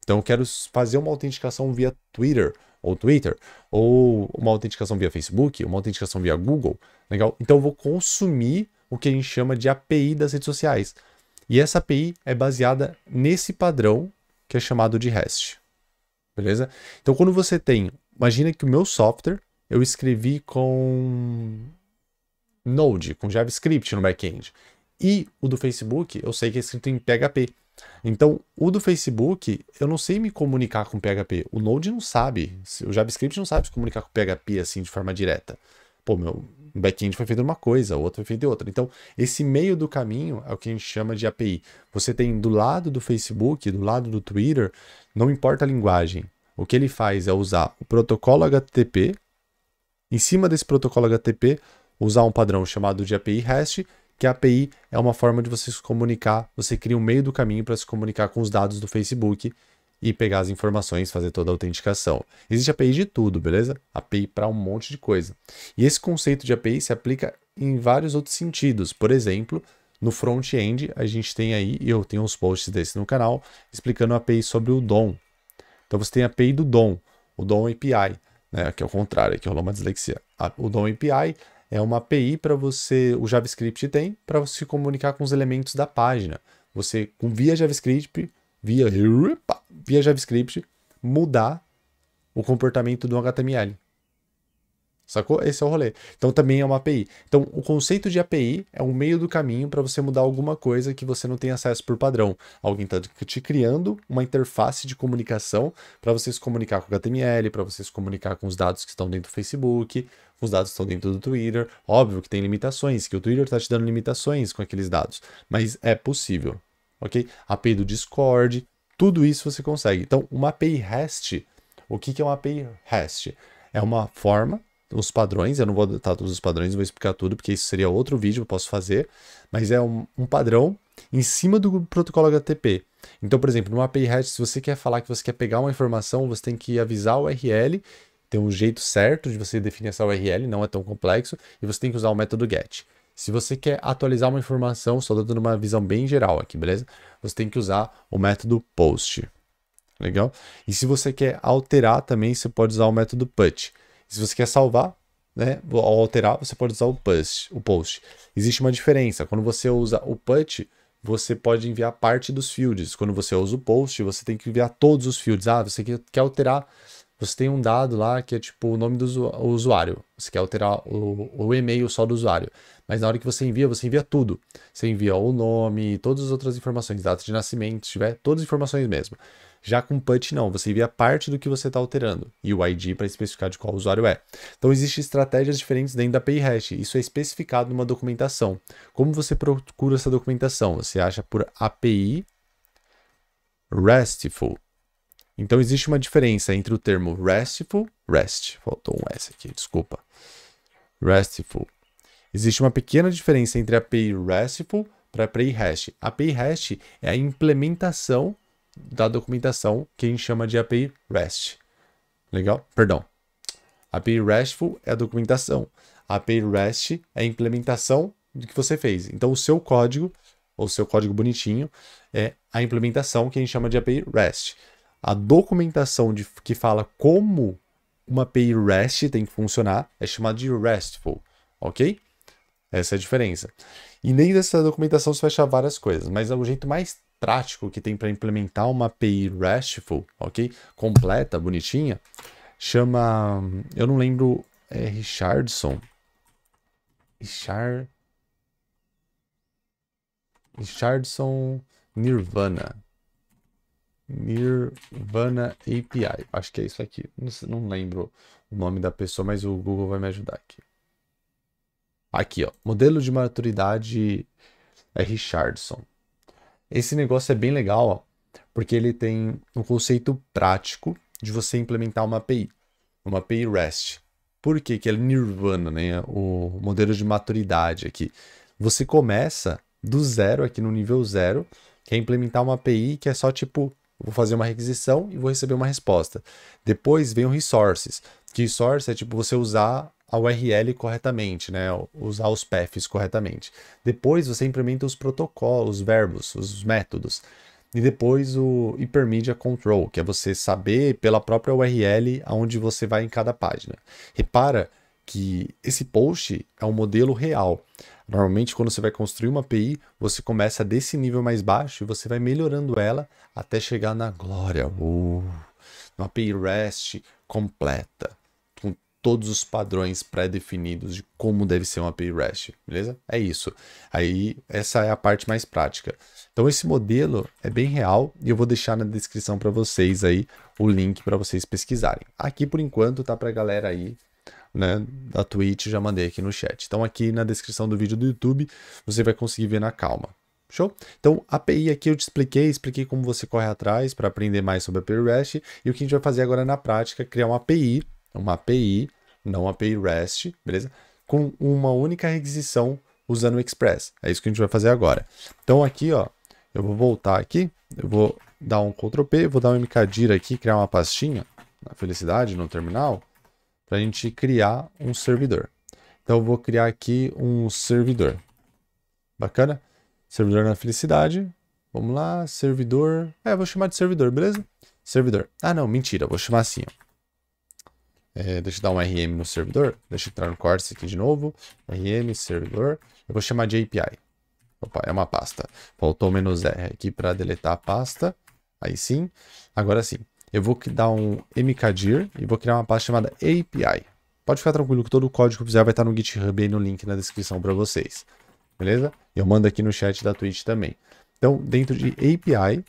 Então eu quero fazer uma autenticação via Twitter ou Twitter, ou uma autenticação via Facebook, uma autenticação via Google, legal? Então eu vou consumir o que a gente chama de API das redes sociais. E essa API é baseada nesse padrão que é chamado de REST. Beleza? Então, quando você tem. Imagina que o meu software eu escrevi com Node, com JavaScript no back-end. E o do Facebook, eu sei que é escrito em PHP. Então, o do Facebook, eu não sei me comunicar com PHP. O Node não sabe, o JavaScript não sabe se comunicar com PHP assim de forma direta. Pô, meu, o back-end foi feito de uma coisa, o outro foi feito de outra. Então, esse meio do caminho é o que a gente chama de API. Você tem do lado do Facebook, do lado do Twitter, não importa a linguagem. O que ele faz é usar o protocolo HTTP, em cima desse protocolo HTTP, usar um padrão chamado de API REST, que a API é uma forma de você se comunicar, você cria um meio do caminho para se comunicar com os dados do Facebook e pegar as informações, fazer toda a autenticação. Existe API de tudo, beleza? API para um monte de coisa. E esse conceito de API se aplica em vários outros sentidos. Por exemplo, no front-end, a gente tem aí, eu tenho uns posts desse no canal, explicando a API sobre o DOM. Então você tem a API do DOM, o DOM API, né? Aqui é o contrário, aqui rolou uma dislexia. O DOM API é uma API para você, o JavaScript tem, para você se comunicar com os elementos da página. Você, via JavaScript, via, via JavaScript, mudar o comportamento do HTML. Sacou? Esse é o rolê. Então também é uma API. Então o conceito de API é um meio do caminho para você mudar alguma coisa que você não tem acesso por padrão. Alguém está te criando uma interface de comunicação para você se comunicar com o HTML, para você se comunicar com os dados que estão dentro do Facebook, com os dados que estão dentro do Twitter. Óbvio que tem limitações, que o Twitter está te dando limitações com aqueles dados, mas é possível ok? API do Discord, tudo isso você consegue. Então, uma API REST, o que, é uma API REST? É uma forma, os padrões, eu não vou adotar todos os padrões, vou explicar tudo, porque isso seria outro vídeo, eu posso fazer, mas é um, um padrão em cima do protocolo HTTP. Então, por exemplo, numa API REST, se você quer falar que você quer pegar uma informação, você tem que avisar o URL, tem um jeito certo de você definir essa URL, não é tão complexo, e você tem que usar o método GET. Se você quer atualizar uma informação, só dando uma visão bem geral aqui, beleza? Você tem que usar o método post. Legal? E se você quer alterar também, você pode usar o método put. E se você quer salvar, né, ao alterar, você pode usar o post, o post. Existe uma diferença. Quando você usa o put, você pode enviar parte dos fields. Quando você usa o post, você tem que enviar todos os fields. Ah, você quer alterar você tem um dado lá que é tipo o nome do usuário. Você quer alterar o, o e-mail só do usuário. Mas na hora que você envia, você envia tudo. Você envia o nome, todas as outras informações, data de nascimento, se tiver, todas as informações mesmo. Já com PUT, não. Você envia parte do que você está alterando e o ID para especificar de qual usuário é. Então, existem estratégias diferentes dentro da API Hash. Isso é especificado numa documentação. Como você procura essa documentação? Você acha por API RESTful. Então existe uma diferença entre o termo restful, rest, faltou um S aqui, desculpa. Restful. Existe uma pequena diferença entre a API RESTful para a API REST. A API REST é a implementação da documentação que a gente chama de API REST. Legal? Perdão. API RESTful é a documentação. API REST é a implementação do que você fez. Então, o seu código, ou seu código bonitinho, é a implementação que a gente chama de API REST a documentação de, que fala como uma API REST tem que funcionar é chamada de RESTful, ok? Essa é a diferença. E nem dessa documentação você vai achar várias coisas, mas é o jeito mais prático que tem para implementar uma API RESTful, ok? Completa, bonitinha, chama. Eu não lembro. É Richardson. Richard. Richardson Nirvana. Nirvana API. Acho que é isso aqui. Não, não lembro o nome da pessoa, mas o Google vai me ajudar aqui. Aqui, ó. Modelo de maturidade é Richardson. Esse negócio é bem legal, ó, porque ele tem um conceito prático de você implementar uma API, uma API REST. Por que que é Nirvana, né? O modelo de maturidade aqui. Você começa do zero aqui no nível zero, que é implementar uma API que é só tipo vou fazer uma requisição e vou receber uma resposta. Depois vem o resources, que resource é tipo você usar a URL corretamente, né? Usar os paths corretamente. Depois você implementa os protocolos, os verbos, os métodos. E depois o Hypermedia Control, que é você saber pela própria URL aonde você vai em cada página. Repara que esse post é um modelo real. Normalmente, quando você vai construir uma API, você começa desse nível mais baixo e você vai melhorando ela até chegar na glória. Uh, uma API REST completa, com todos os padrões pré-definidos de como deve ser uma API REST, beleza? É isso. Aí, essa é a parte mais prática. Então, esse modelo é bem real e eu vou deixar na descrição para vocês aí o link para vocês pesquisarem. Aqui, por enquanto, tá para a galera aí né, da Twitch, já mandei aqui no chat. Então aqui na descrição do vídeo do YouTube você vai conseguir ver na calma. Show? Então, API aqui eu te expliquei, expliquei como você corre atrás para aprender mais sobre API REST e o que a gente vai fazer agora na prática é criar uma API, uma API, não API REST, beleza? Com uma única requisição usando o Express. É isso que a gente vai fazer agora. Então aqui, ó, eu vou voltar aqui, eu vou dar um Ctrl P, vou dar um mkdir aqui, criar uma pastinha na felicidade no terminal para a gente criar um servidor. Então eu vou criar aqui um servidor. Bacana? Servidor na felicidade. Vamos lá, servidor. É, vou chamar de servidor, beleza? Servidor. Ah, não, mentira, vou chamar assim. É, deixa eu dar um RM no servidor. Deixa eu entrar no Cortex aqui de novo. RM, servidor. Eu vou chamar de API. Opa, é uma pasta. Faltou menos R aqui para deletar a pasta. Aí sim. Agora sim eu vou dar um mkdir e vou criar uma pasta chamada API. Pode ficar tranquilo que todo o código que eu fizer vai estar no GitHub aí no link na descrição para vocês. Beleza? Eu mando aqui no chat da Twitch também. Então, dentro de API,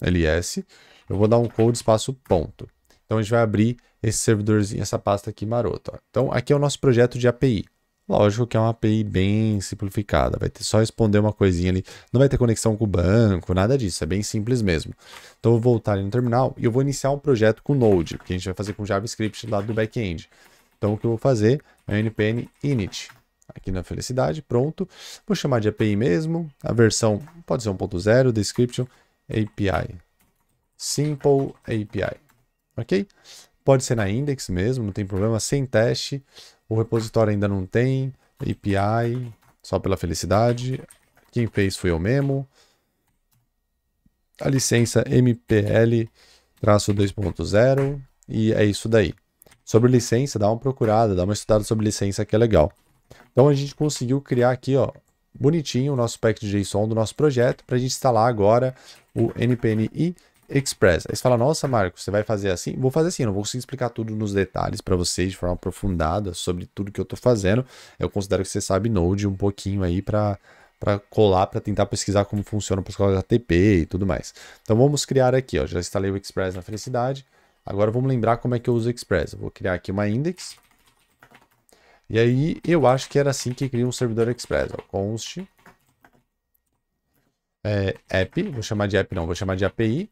ls, eu vou dar um code espaço ponto. Então, a gente vai abrir esse servidorzinho, essa pasta aqui marota. Então, aqui é o nosso projeto de API. Lógico que é uma API bem simplificada, vai ter só responder uma coisinha ali, não vai ter conexão com o banco, nada disso, é bem simples mesmo. Então eu vou voltar ali no terminal e eu vou iniciar um projeto com Node, que a gente vai fazer com JavaScript lá do back-end. Então o que eu vou fazer é npm init, aqui na felicidade, pronto. Vou chamar de API mesmo, a versão pode ser 1.0, description, API, simple API, ok? Pode ser na index mesmo, não tem problema, sem teste. O repositório ainda não tem. API, só pela felicidade. Quem fez foi eu mesmo. A licença MPL-2.0. E é isso daí. Sobre licença, dá uma procurada, dá uma estudada sobre licença que é legal. Então a gente conseguiu criar aqui, ó, bonitinho o nosso pack de JSON do nosso projeto para a gente instalar agora o NPNI Express. Aí você fala, nossa, Marcos, você vai fazer assim? Vou fazer assim, não vou conseguir explicar tudo nos detalhes para vocês de forma aprofundada sobre tudo que eu estou fazendo. Eu considero que você sabe Node um pouquinho aí para para colar, para tentar pesquisar como funciona o protocolo HTTP e tudo mais. Então vamos criar aqui, ó, já instalei o Express na Felicidade. Agora vamos lembrar como é que eu uso o Express. Eu vou criar aqui uma index. E aí eu acho que era assim que cria um servidor Express, ó, const é, app, vou chamar de app não, vou chamar de API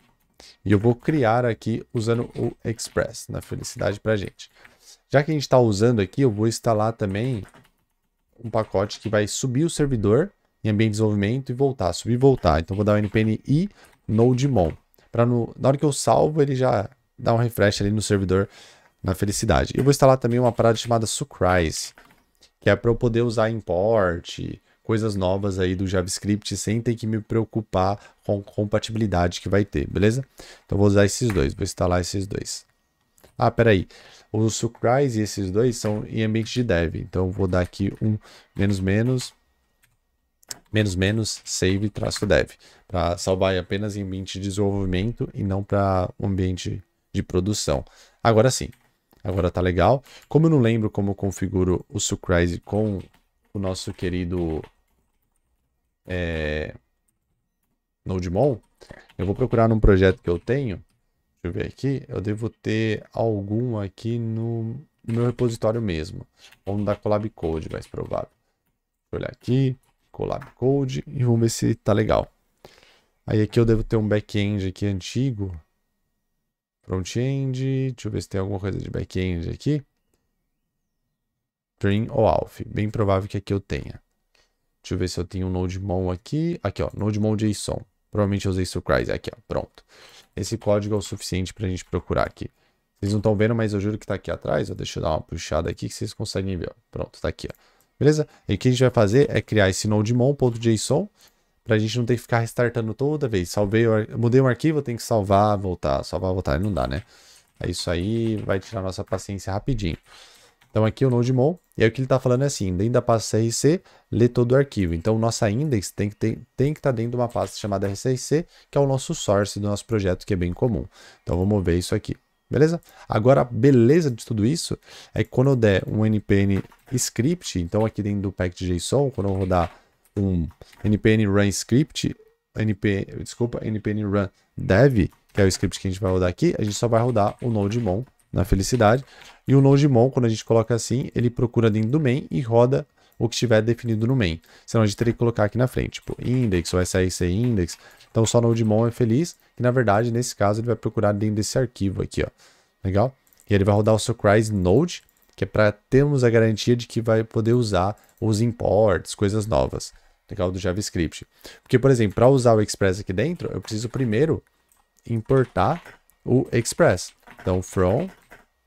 e eu vou criar aqui usando o Express, na né? felicidade para gente. Já que a gente está usando aqui, eu vou instalar também um pacote que vai subir o servidor em ambiente de desenvolvimento e voltar, subir e voltar. Então vou dar o npm i nodemon. Para na hora que eu salvo, ele já dá um refresh ali no servidor na felicidade. Eu vou instalar também uma parada chamada Surprise, que é para eu poder usar import, coisas novas aí do JavaScript sem ter que me preocupar com compatibilidade que vai ter, beleza? Então vou usar esses dois, vou instalar esses dois. Ah, peraí, o Surprise e esses dois são em ambiente de dev, então vou dar aqui um menos menos menos menos save traço dev para salvar apenas em ambiente de desenvolvimento e não para ambiente de produção. Agora sim, agora tá legal. Como eu não lembro como eu configuro o Surprise com o nosso querido é, Nodemon, eu vou procurar num projeto que eu tenho. Deixa eu ver aqui. Eu devo ter algum aqui no, no meu repositório mesmo. Vamos dar Collab Code, mais provável. Deixa eu olhar aqui. Collab Code e vamos ver se tá legal. Aí aqui eu devo ter um back-end aqui antigo. Front-end. Deixa eu ver se tem alguma coisa de back-end aqui string ou Alf. Bem provável que aqui eu tenha. Deixa eu ver se eu tenho um Nodemon aqui. Aqui, ó. Nodemon JSON. Provavelmente eu usei Surprise. Aqui, ó. Pronto. Esse código é o suficiente para a gente procurar aqui. Vocês não estão vendo, mas eu juro que está aqui atrás. Ó. Deixa eu dar uma puxada aqui que vocês conseguem ver. Ó. Pronto, está aqui, ó. Beleza? E o que a gente vai fazer é criar esse nodemon.json para a gente não ter que ficar restartando toda vez. Salvei, mudei um arquivo, tem que salvar, voltar, salvar, voltar. Não dá, né? É isso aí, vai tirar nossa paciência rapidinho. Então aqui é o Nodemon, e aí o que ele está falando é assim, dentro da pasta RC, lê todo o arquivo. Então nossa index tem que tem, tem que estar tá dentro de uma pasta chamada RCIC, que é o nosso source do nosso projeto, que é bem comum. Então vamos ver isso aqui. Beleza? Agora, a beleza de tudo isso é que quando eu der um npm script, então aqui dentro do package.json, quando eu rodar um npm run script, np, desculpa, npm run dev, que é o script que a gente vai rodar aqui, a gente só vai rodar o nodemon na felicidade. E o Nojimon, quando a gente coloca assim, ele procura dentro do main e roda o que estiver definido no main. Senão a gente teria que colocar aqui na frente, tipo index ou SIC index. Então só Nojimon é feliz, que na verdade, nesse caso, ele vai procurar dentro desse arquivo aqui, ó. Legal? E ele vai rodar o cries Node, que é para termos a garantia de que vai poder usar os imports, coisas novas. Legal? Do JavaScript. Porque, por exemplo, para usar o Express aqui dentro, eu preciso primeiro importar o Express. Então, from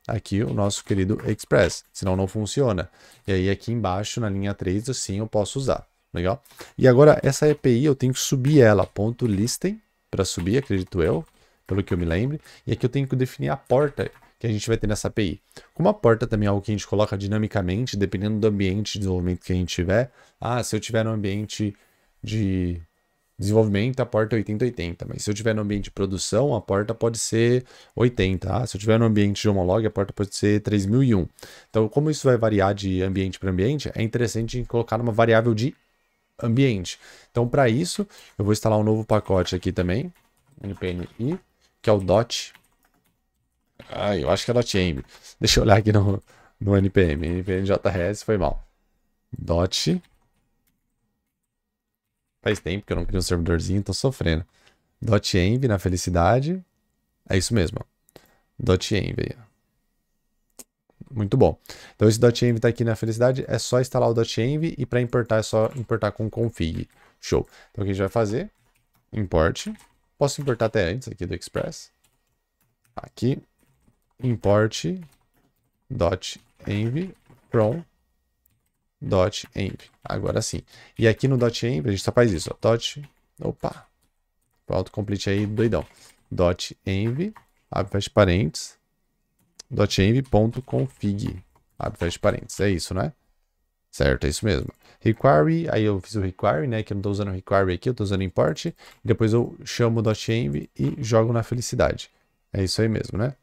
aqui o nosso querido Express, senão não funciona. E aí aqui embaixo na linha 3, assim eu posso usar, legal? E agora essa API eu tenho que subir ela, ponto .listen, para subir, acredito eu, pelo que eu me lembre. E aqui eu tenho que definir a porta que a gente vai ter nessa API. Como a porta também é algo que a gente coloca dinamicamente, dependendo do ambiente de desenvolvimento que a gente tiver. Ah, se eu tiver um ambiente de desenvolvimento, a porta é 80-80. Mas se eu tiver no ambiente de produção, a porta pode ser 80. Ah, se eu tiver no ambiente de homolog, a porta pode ser 3001. Então, como isso vai variar de ambiente para ambiente, é interessante colocar uma variável de ambiente. Então, para isso, eu vou instalar um novo pacote aqui também, npni, que é o dot. Ah, eu acho que é dot .env. Deixa eu olhar aqui no, no npm. npm foi mal. dot Faz tempo que eu não crio um servidorzinho, tô sofrendo. Dot .env na felicidade. É isso mesmo. Dot .env. Muito bom. Então esse dot .env tá aqui na felicidade, é só instalar o dot .env e para importar é só importar com config. Show. Então o que a gente vai fazer? Import. Posso importar até antes aqui do Express. Aqui import dot .env from dot .env. Agora sim. E aqui no dot .env a gente só faz isso. Ó, dot, opa, o autocomplete aí doidão. Dot .env, abre fecha parênteses, dot .env.config, abre fecha parênteses. É isso, né? Certo, é isso mesmo. Require, aí eu fiz o require, né? Que eu não estou usando require aqui, eu estou usando import. depois eu chamo o dot .env e jogo na felicidade. É isso aí mesmo, né?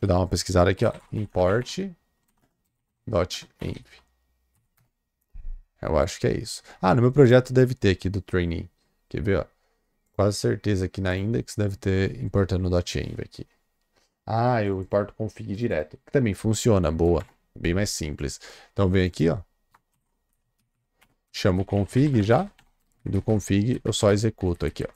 Vou dar uma pesquisada aqui, ó. Import dot .env. Eu acho que é isso. Ah, no meu projeto deve ter aqui do training. Quer ver, ó? Quase certeza que na index deve ter importando o .env aqui. Ah, eu importo config direto. Que também funciona, boa. Bem mais simples. Então vem aqui, ó. Chamo o config já. E do config eu só executo aqui, ó.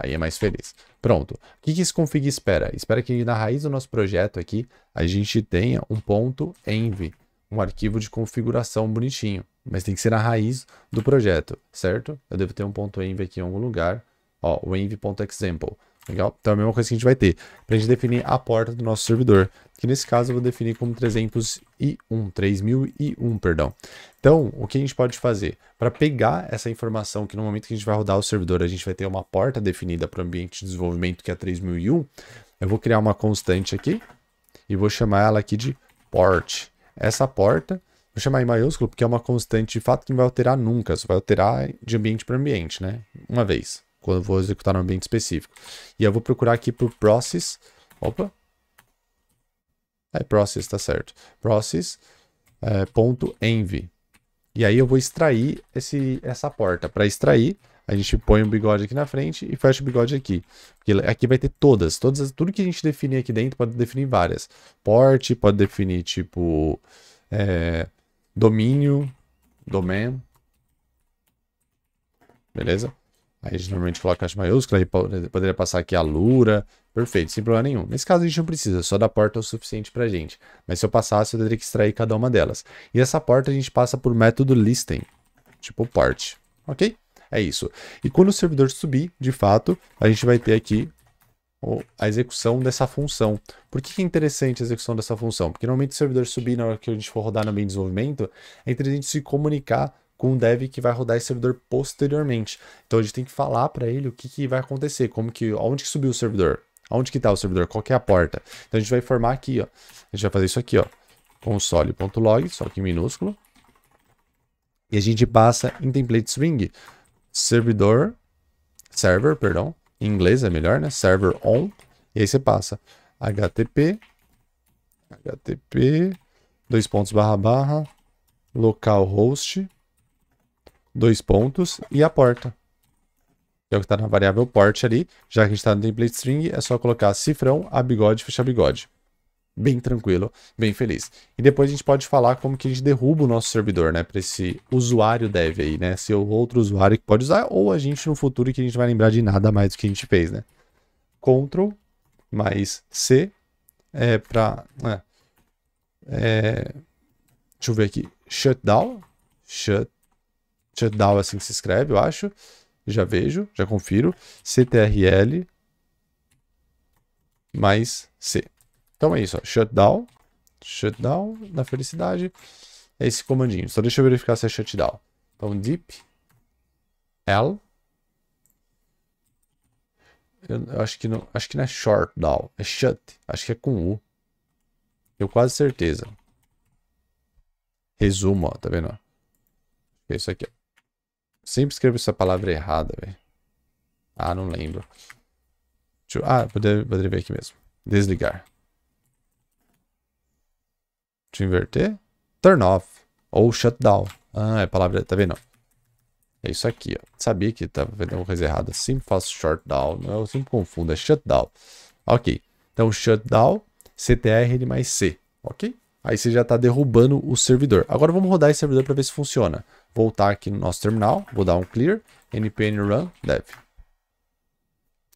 Aí é mais feliz. Pronto. O que, que esse config espera? Espera que na raiz do nosso projeto aqui, a gente tenha um ponto env um arquivo de configuração bonitinho, mas tem que ser na raiz do projeto, certo? Eu devo ter um ponto .env aqui em algum lugar, ó, o env.example, legal? Então é a mesma coisa que a gente vai ter, para a gente definir a porta do nosso servidor, que nesse caso eu vou definir como 301, 3001, perdão. Então, o que a gente pode fazer? Para pegar essa informação que no momento que a gente vai rodar o servidor, a gente vai ter uma porta definida para o ambiente de desenvolvimento que é 3001, eu vou criar uma constante aqui e vou chamar ela aqui de port, essa porta, vou chamar em maiúsculo porque é uma constante de fato que não vai alterar nunca, só vai alterar de ambiente para ambiente, né? Uma vez, quando eu vou executar um ambiente específico. E eu vou procurar aqui por process, opa, é process, tá certo, process é, ponto E aí eu vou extrair esse, essa porta. Para extrair, a gente põe o bigode aqui na frente e fecha o bigode aqui. Porque aqui vai ter todas, todas, tudo que a gente definir aqui dentro pode definir várias. Porte, pode definir tipo é, domínio, domain. Beleza? Aí a gente normalmente coloca as maiúsculas, aí poderia passar aqui a lura, perfeito, sem problema nenhum. Nesse caso a gente não precisa, só da porta é o suficiente pra gente. Mas se eu passasse, eu teria que extrair cada uma delas. E essa porta a gente passa por método listing, tipo port, ok? É isso. E quando o servidor subir, de fato, a gente vai ter aqui a execução dessa função. Por que é interessante a execução dessa função? Porque normalmente o servidor subir na hora que a gente for rodar no ambiente de desenvolvimento, é interessante se comunicar com o dev que vai rodar esse servidor posteriormente. Então a gente tem que falar para ele o que, que vai acontecer, como que, onde que subiu o servidor, Onde que está o servidor? Qual é a porta? Então a gente vai informar aqui, ó. A gente vai fazer isso aqui, ó. console.log, só que em minúsculo. E a gente passa em template string servidor, server, perdão, em inglês é melhor, né? Server on, e aí você passa http, http, dois pontos, barra, barra, localhost, dois pontos, e a porta. que É o que está na variável port ali, já que a gente está no template string, é só colocar cifrão, a bigode, fechar bigode bem tranquilo, bem feliz. E depois a gente pode falar como que a gente derruba o nosso servidor, né? Para esse usuário dev aí, né? o outro usuário que pode usar, ou a gente no futuro que a gente vai lembrar de nada mais do que a gente fez, né? Ctrl mais C é para. É, né, é, deixa eu ver aqui. Shutdown. Shut, shutdown é assim que se escreve, eu acho. Já vejo, já confiro. CTRL mais C. Então é isso, ó. shutdown, shutdown na felicidade, é esse comandinho. Só deixa eu verificar se é shutdown. Então deep L eu acho que não, acho que não é short down, é shut, acho que é com U. Eu quase certeza. Resumo, ó, tá vendo? É isso aqui. Ó. Sempre escrevo essa palavra errada, velho. Ah, não lembro. Eu, ah, poderia ver aqui mesmo. Desligar. Deixa eu inverter. Turn off. Ou shutdown. Ah, é a palavra. Tá vendo? É isso aqui, ó. Sabia que tava tá vendo alguma coisa errada. Sempre faço shutdown. Eu sempre confundo. É shutdown. Ok. Então, shutdown, CTRL mais C. Ok? Aí você já está derrubando o servidor. Agora vamos rodar esse servidor para ver se funciona. Voltar aqui no nosso terminal, vou dar um clear, npm run dev.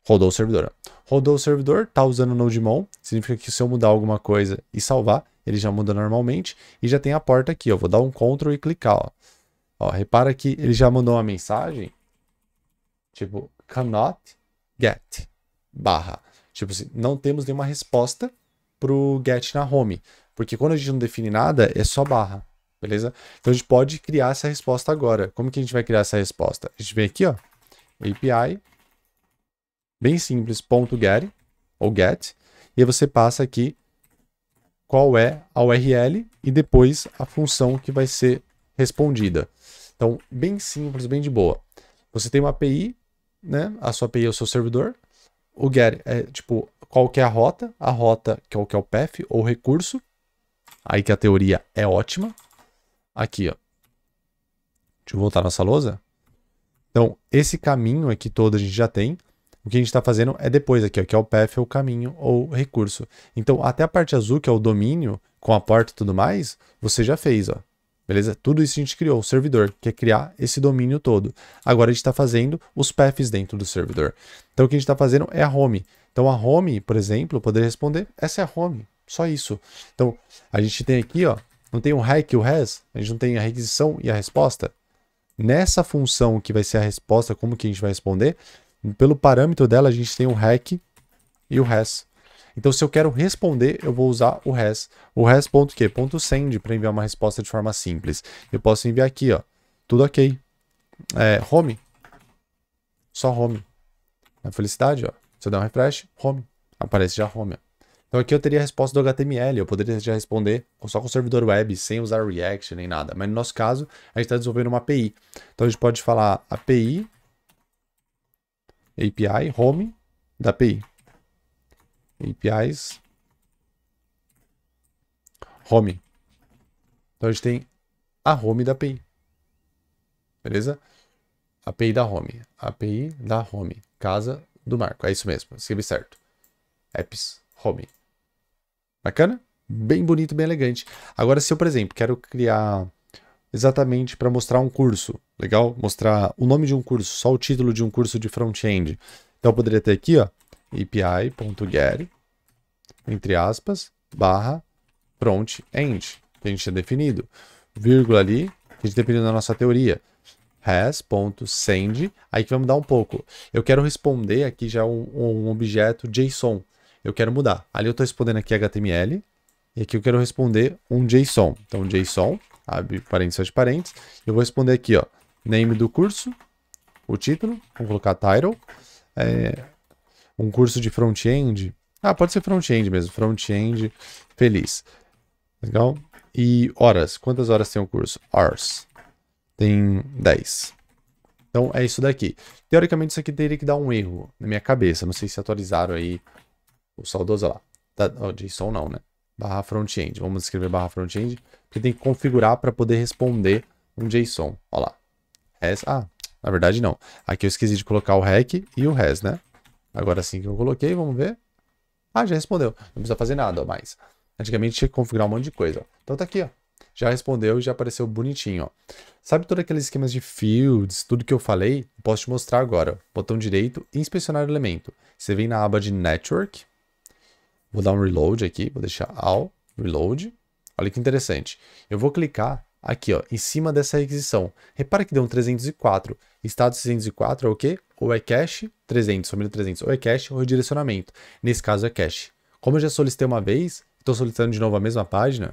Rodou o servidor. Rodou o servidor, Tá usando o Nodemon, significa que se eu mudar alguma coisa e salvar, ele já muda normalmente e já tem a porta aqui, Eu Vou dar um Ctrl e clicar, ó. ó repara que ele já mandou uma mensagem, tipo, cannot get, barra. Tipo assim, não temos nenhuma resposta pro get na home, porque quando a gente não define nada, é só barra, beleza? Então a gente pode criar essa resposta agora. Como que a gente vai criar essa resposta? A gente vem aqui, ó, API, bem simples, ponto .get, ou get, e aí você passa aqui qual é a URL e depois a função que vai ser respondida. Então, bem simples, bem de boa. Você tem uma API, né? A sua API é o seu servidor. O get é tipo qual que é a rota, a rota que é o que é o path ou recurso. Aí que a teoria é ótima. Aqui, ó. Deixa eu voltar nossa lousa. Então, esse caminho aqui todo a gente já tem. O que a gente está fazendo é depois aqui, ó, que é o path, é o caminho ou recurso. Então, até a parte azul, que é o domínio, com a porta e tudo mais, você já fez, ó. Beleza? Tudo isso a gente criou, o servidor, que é criar esse domínio todo. Agora a gente está fazendo os paths dentro do servidor. Então, o que a gente está fazendo é a home. Então, a home, por exemplo, poderia responder, essa é a home, só isso. Então, a gente tem aqui, ó, não tem o hack e o res, a gente não tem a requisição e a resposta. Nessa função que vai ser a resposta, como que a gente vai responder, pelo parâmetro dela, a gente tem o REC e o RES. Então, se eu quero responder, eu vou usar o RES. O RES ponto quê? Ponto send para enviar uma resposta de forma simples. Eu posso enviar aqui, ó. Tudo ok. É, home. Só home. Na felicidade, ó. Se eu der um refresh, home. Aparece já home. Ó. Então aqui eu teria a resposta do HTML, eu poderia já responder só com o servidor web, sem usar React nem nada. Mas no nosso caso, a gente está desenvolvendo uma API. Então a gente pode falar API API home da API. APIs home. Então a gente tem a home da API. Beleza? API da home. API da home. Casa do Marco. É isso mesmo. Escrevi certo. Apps home. Bacana? Bem bonito, bem elegante. Agora, se eu, por exemplo, quero criar exatamente para mostrar um curso, legal? Mostrar o nome de um curso, só o título de um curso de front-end. Então eu poderia ter aqui, ó, api.get, entre aspas, barra front-end, que a gente tinha definido, vírgula ali, que a gente definiu na nossa teoria has.send, aí que vai mudar um pouco. Eu quero responder aqui já um, um objeto JSON. Eu quero mudar. Ali eu estou respondendo aqui HTML, e aqui eu quero responder um JSON. Então, JSON, abre parênteses, fecha parênteses. Eu vou responder aqui, ó, name do curso, o título, vou colocar title, é, um curso de front-end, ah, pode ser front-end mesmo, front-end feliz, legal? E horas, quantas horas tem o curso? Hours, tem 10. Então é isso daqui. Teoricamente isso aqui teria que dar um erro na minha cabeça, não sei se atualizaram aí o saudoso lá. Tá, oh, não, né? barra front-end. Vamos escrever barra front-end, porque tem que configurar para poder responder um JSON. Olha lá. Res, ah, na verdade não. Aqui eu esqueci de colocar o REC e o RES, né? Agora sim que eu coloquei, vamos ver. Ah, já respondeu. Não precisa fazer nada mais. Antigamente tinha que configurar um monte de coisa. Ó. Então tá aqui, ó. Já respondeu e já apareceu bonitinho, ó. Sabe todos aqueles esquemas de fields, tudo que eu falei? Posso te mostrar agora. Botão direito, inspecionar elemento. Você vem na aba de Network, Vou dar um reload aqui, vou deixar all reload. Olha que interessante. Eu vou clicar aqui, ó, em cima dessa requisição. Repara que deu um 304. Estado 304 é o quê? Ou é cache 300, família 300, ou é cache ou redirecionamento. Nesse caso é cache. Como eu já solicitei uma vez, estou solicitando de novo a mesma página,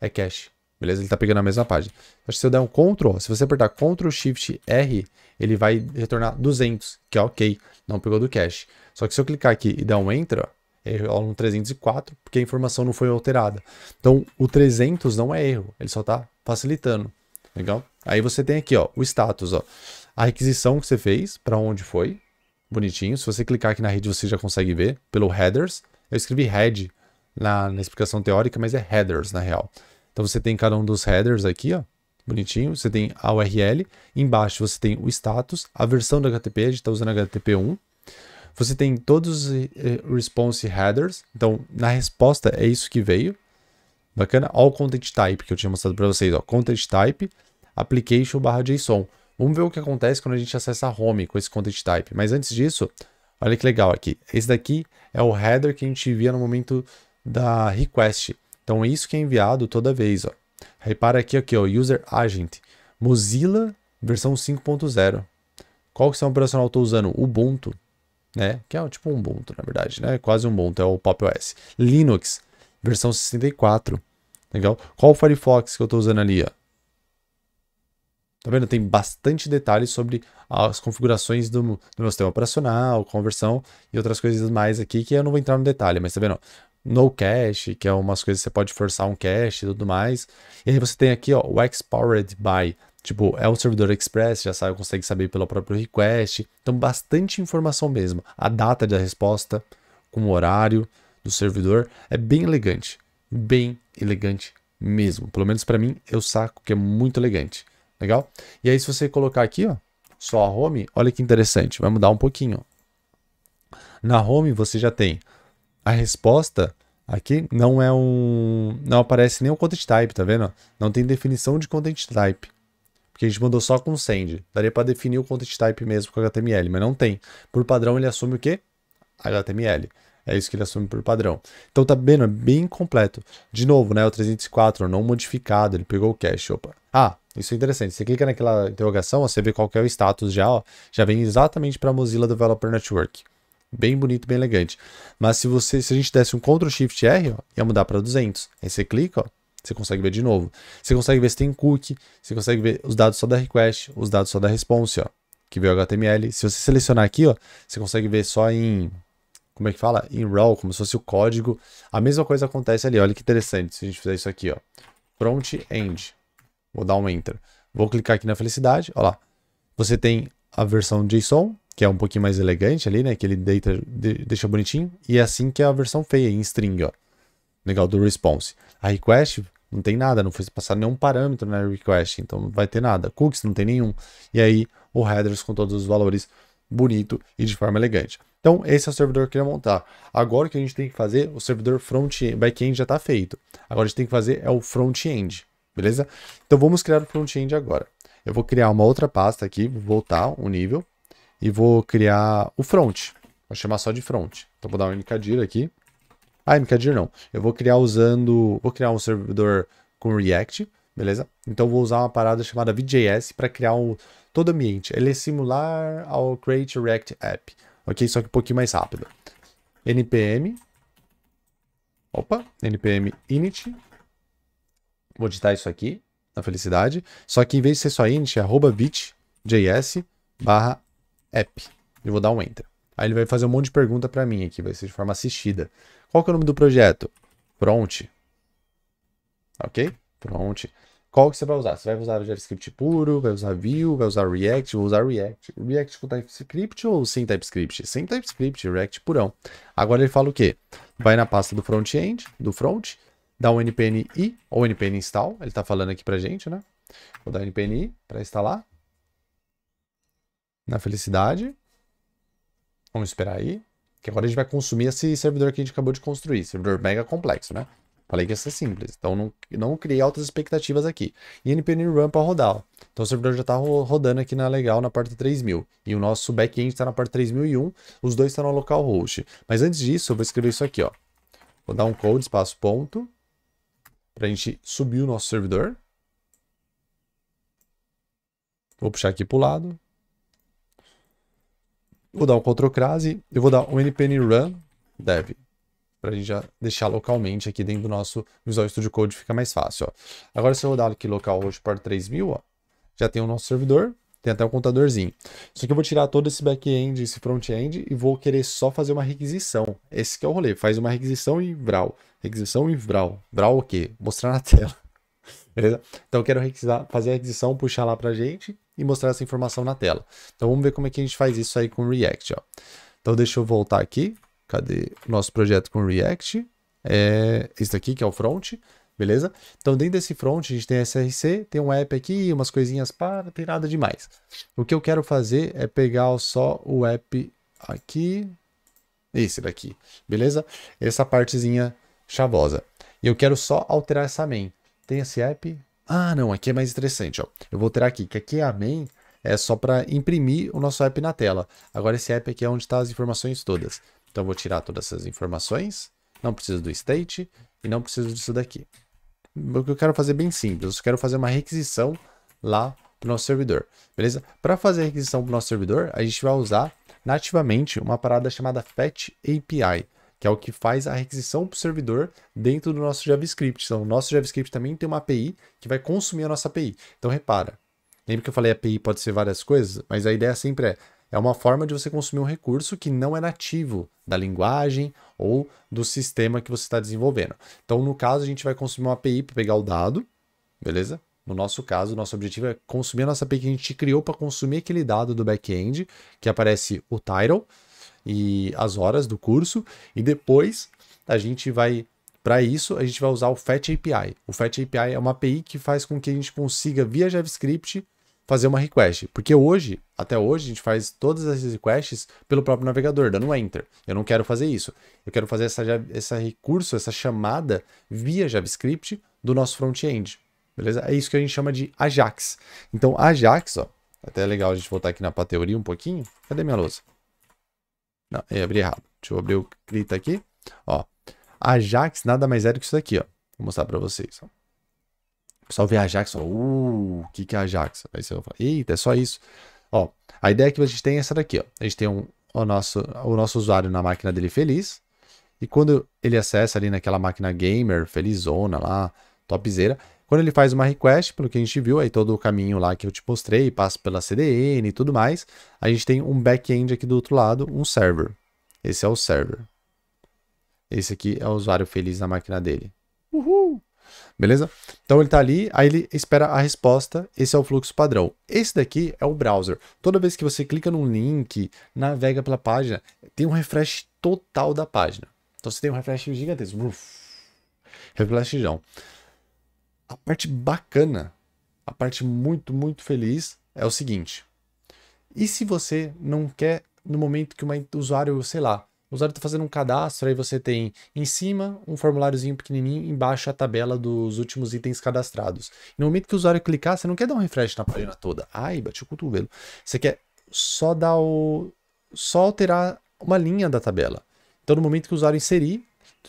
é cache. Beleza? Ele está pegando a mesma página. Acho que se eu der um Ctrl, se você apertar Ctrl Shift R, ele vai retornar 200, que é ok, não pegou do cache. Só que se eu clicar aqui e dar um Enter, é erro no 304, porque a informação não foi alterada. Então, o 300 não é erro, ele só está facilitando. Legal? Aí você tem aqui, ó, o status, ó. A requisição que você fez, para onde foi, bonitinho. Se você clicar aqui na rede, você já consegue ver pelo headers. Eu escrevi head na, na explicação teórica, mas é headers na real. Então você tem cada um dos headers aqui, ó. Bonitinho. Você tem a URL. Embaixo você tem o status, a versão do HTTP, a gente está usando HTTP 1. Você tem todos os eh, eh, response headers. Então, na resposta é isso que veio. Bacana? Olha o content type que eu tinha mostrado para vocês. Ó. Content type, application barra JSON. Vamos ver o que acontece quando a gente acessa a home com esse content type. Mas antes disso, olha que legal aqui. Esse daqui é o header que a gente via no momento da request. Então, é isso que é enviado toda vez. Ó. Repara aqui, aqui ó, User Agent. Mozilla versão 5.0. Qual que é o operacional eu estou usando? Ubuntu né? Que é tipo um Ubuntu, na verdade, né? Quase um Ubuntu, é o Pop OS. Linux, versão 64. Legal? Qual o Firefox que eu estou usando ali, ó? Tá vendo? Tem bastante detalhes sobre as configurações do, do meu sistema operacional, conversão e outras coisas mais aqui que eu não vou entrar no detalhe, mas tá vendo? no cache, que é umas coisas que você pode forçar um cache e tudo mais. E aí você tem aqui ó, o X Powered by. Tipo, é um servidor Express, já sabe, consegue saber pelo próprio request. Então, bastante informação mesmo. A data da resposta, com o horário do servidor. É bem elegante. Bem elegante mesmo. Pelo menos para mim, eu saco que é muito elegante. Legal? E aí, se você colocar aqui, ó, só a home, olha que interessante. Vai mudar um pouquinho. Na home, você já tem a resposta aqui não é um não aparece nem o content type, tá vendo? Não tem definição de content type que a gente mandou só com send. Daria para definir o content type mesmo com HTML, mas não tem. Por padrão ele assume o quê? HTML. É isso que ele assume por padrão. Então tá vendo, é bem completo. De novo, né, o 304 não modificado, ele pegou o cache, opa. Ah, isso é interessante. Você clica naquela interrogação, ó, você vê qual é o status já, ó, já vem exatamente para Mozilla Developer Network. Bem bonito, bem elegante. Mas se você, se a gente desse um Ctrl Shift R, ó, ia mudar para 200. Aí você clica, ó, você consegue ver de novo. Você consegue ver se tem cookie, você consegue ver os dados só da request, os dados só da response, ó, que veio HTML. Se você selecionar aqui, ó, você consegue ver só em como é que fala? Em raw, como se fosse o código. A mesma coisa acontece ali, olha que interessante. Se a gente fizer isso aqui, ó, front end. Vou dar um enter. Vou clicar aqui na felicidade, olha lá. Você tem a versão JSON, que é um pouquinho mais elegante ali, né? Que ele deita, de, deixa bonitinho. E é assim que é a versão feia, em string, ó. Legal, do response. A request não tem nada, não foi passado nenhum parâmetro na request, então não vai ter nada. Cookies não tem nenhum. E aí o headers com todos os valores bonito e de forma elegante. Então, esse é o servidor que eu queria montar. Agora o que a gente tem que fazer, o servidor front-end, back-end já está feito. Agora a gente tem que fazer é o front-end, beleza? Então vamos criar o front-end agora. Eu vou criar uma outra pasta aqui, vou voltar o um nível e vou criar o front. Vou chamar só de front. Então vou dar um encadilho aqui. Ah, MKDir não. Eu vou criar usando. Vou criar um servidor com React, beleza? Então vou usar uma parada chamada VJS para criar um, todo ambiente. Ele é similar ao Create React App, ok? Só que um pouquinho mais rápido. npm. Opa, npm init. Vou digitar isso aqui, na felicidade. Só que em vez de ser só init, é arroba vit.js barra app. Eu vou dar um enter. Aí ele vai fazer um monte de pergunta para mim aqui, vai ser de forma assistida. Qual que é o nome do projeto? Front. Ok? Front. Qual que você vai usar? Você vai usar o JavaScript puro, vai usar Vue, vai usar React, vou usar React. React com TypeScript ou sem TypeScript? Sem TypeScript, React purão. Agora ele fala o quê? Vai na pasta do front-end, do front, dá um um i ou npm install, ele tá falando aqui pra gente, né? Vou dar i para instalar. Na felicidade. Vamos esperar aí. Que agora a gente vai consumir esse servidor que a gente acabou de construir. Servidor mega complexo, né? Falei que ia ser simples. Então não, não criei altas expectativas aqui. E NPN Run para rodar. Então o servidor já está rodando aqui na legal na parte 3000. E o nosso back-end está na parte 3001. Os dois estão tá no localhost. Mas antes disso, eu vou escrever isso aqui. ó. Vou dar um code, espaço, ponto. Para a gente subir o nosso servidor. Vou puxar aqui para o lado. Vou dar um Ctrl crase, eu vou dar um npm run dev, para a gente já deixar localmente aqui dentro do nosso Visual Studio Code, fica mais fácil. Ó. Agora se eu rodar aqui localhost para 3000, ó, já tem o nosso servidor, tem até o um contadorzinho. Só que eu vou tirar todo esse back-end, esse front-end e vou querer só fazer uma requisição. Esse que é o rolê, faz uma requisição e vral. Requisição e vral. Vral o quê? Mostrar na tela. Beleza? Então eu quero fazer a requisição, puxar lá pra gente e mostrar essa informação na tela. Então vamos ver como é que a gente faz isso aí com React. Ó. Então deixa eu voltar aqui. Cadê o nosso projeto com React? É isso aqui que é o front, beleza? Então dentro desse front a gente tem SRC, tem um app aqui, umas coisinhas para, não tem nada demais. O que eu quero fazer é pegar só o app aqui, esse daqui, beleza? Essa partezinha chavosa. E eu quero só alterar essa main. Tem esse app, ah, não, aqui é mais interessante, ó. Eu vou ter aqui, que aqui é main é só para imprimir o nosso app na tela. Agora esse app aqui é onde está as informações todas. Então eu vou tirar todas essas informações, não preciso do state e não preciso disso daqui. O que eu quero fazer é bem simples, eu quero fazer uma requisição lá para o nosso servidor, beleza? Para fazer a requisição para o nosso servidor, a gente vai usar nativamente uma parada chamada Fetch API que é o que faz a requisição para o servidor dentro do nosso JavaScript. Então, o nosso JavaScript também tem uma API que vai consumir a nossa API. Então, repara, lembra que eu falei API pode ser várias coisas, mas a ideia sempre é, é uma forma de você consumir um recurso que não é nativo da linguagem ou do sistema que você está desenvolvendo. Então, no caso, a gente vai consumir uma API para pegar o dado, beleza? No nosso caso, nosso objetivo é consumir a nossa API que a gente criou para consumir aquele dado do back-end, que aparece o title, e as horas do curso e depois a gente vai para isso, a gente vai usar o Fetch API. O Fetch API é uma API que faz com que a gente consiga, via JavaScript, fazer uma request. Porque hoje, até hoje, a gente faz todas as requests pelo próprio navegador, dando enter. Eu não quero fazer isso. Eu quero fazer essa, essa recurso, essa chamada via JavaScript do nosso front-end. Beleza? É isso que a gente chama de Ajax. Então, Ajax, ó, até é legal a gente voltar aqui na teoria um pouquinho. Cadê minha louça? Não, eu abri errado. Deixa eu abrir o Krita aqui. Ó, Ajax nada mais é do que isso aqui, ó. Vou mostrar pra vocês, ó. Só ver Ajax, ó. Uh, o que que é Ajax? Aí você vai falar, eita, é só isso. Ó, a ideia que a gente tem é essa daqui, ó. A gente tem um, o, nosso, o nosso usuário na máquina dele feliz. E quando ele acessa ali naquela máquina gamer, felizona lá, topzera, quando ele faz uma request, pelo que a gente viu, aí todo o caminho lá que eu te mostrei, passa pela CDN e tudo mais, a gente tem um back-end aqui do outro lado, um server. Esse é o server. Esse aqui é o usuário feliz na máquina dele. Uhul! Beleza? Então ele está ali, aí ele espera a resposta. Esse é o fluxo padrão. Esse daqui é o browser. Toda vez que você clica num link, navega pela página, tem um refresh total da página. Então você tem um refresh gigantesco. Refresh refreshão. A parte bacana, a parte muito, muito feliz é o seguinte. E se você não quer, no momento que o usuário, sei lá, o usuário está fazendo um cadastro, aí você tem em cima um formuláriozinho pequenininho, embaixo a tabela dos últimos itens cadastrados. No momento que o usuário clicar, você não quer dar um refresh na página toda. Ai, bati o cotovelo. Você quer só dar o... só alterar uma linha da tabela. Então, no momento que o usuário inserir,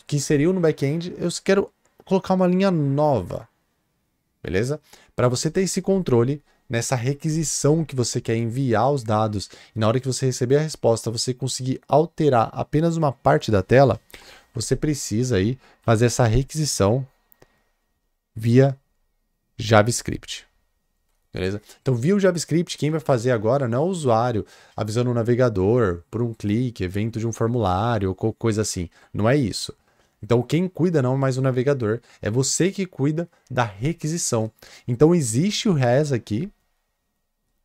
que inseriu no back-end, eu quero colocar uma linha nova beleza? Para você ter esse controle nessa requisição que você quer enviar os dados e na hora que você receber a resposta você conseguir alterar apenas uma parte da tela, você precisa aí fazer essa requisição via JavaScript. Beleza? Então, via o JavaScript, quem vai fazer agora não é o usuário avisando o navegador por um clique, evento de um formulário ou coisa assim. Não é isso. Então, quem cuida não é mais o navegador, é você que cuida da requisição. Então, existe o res aqui,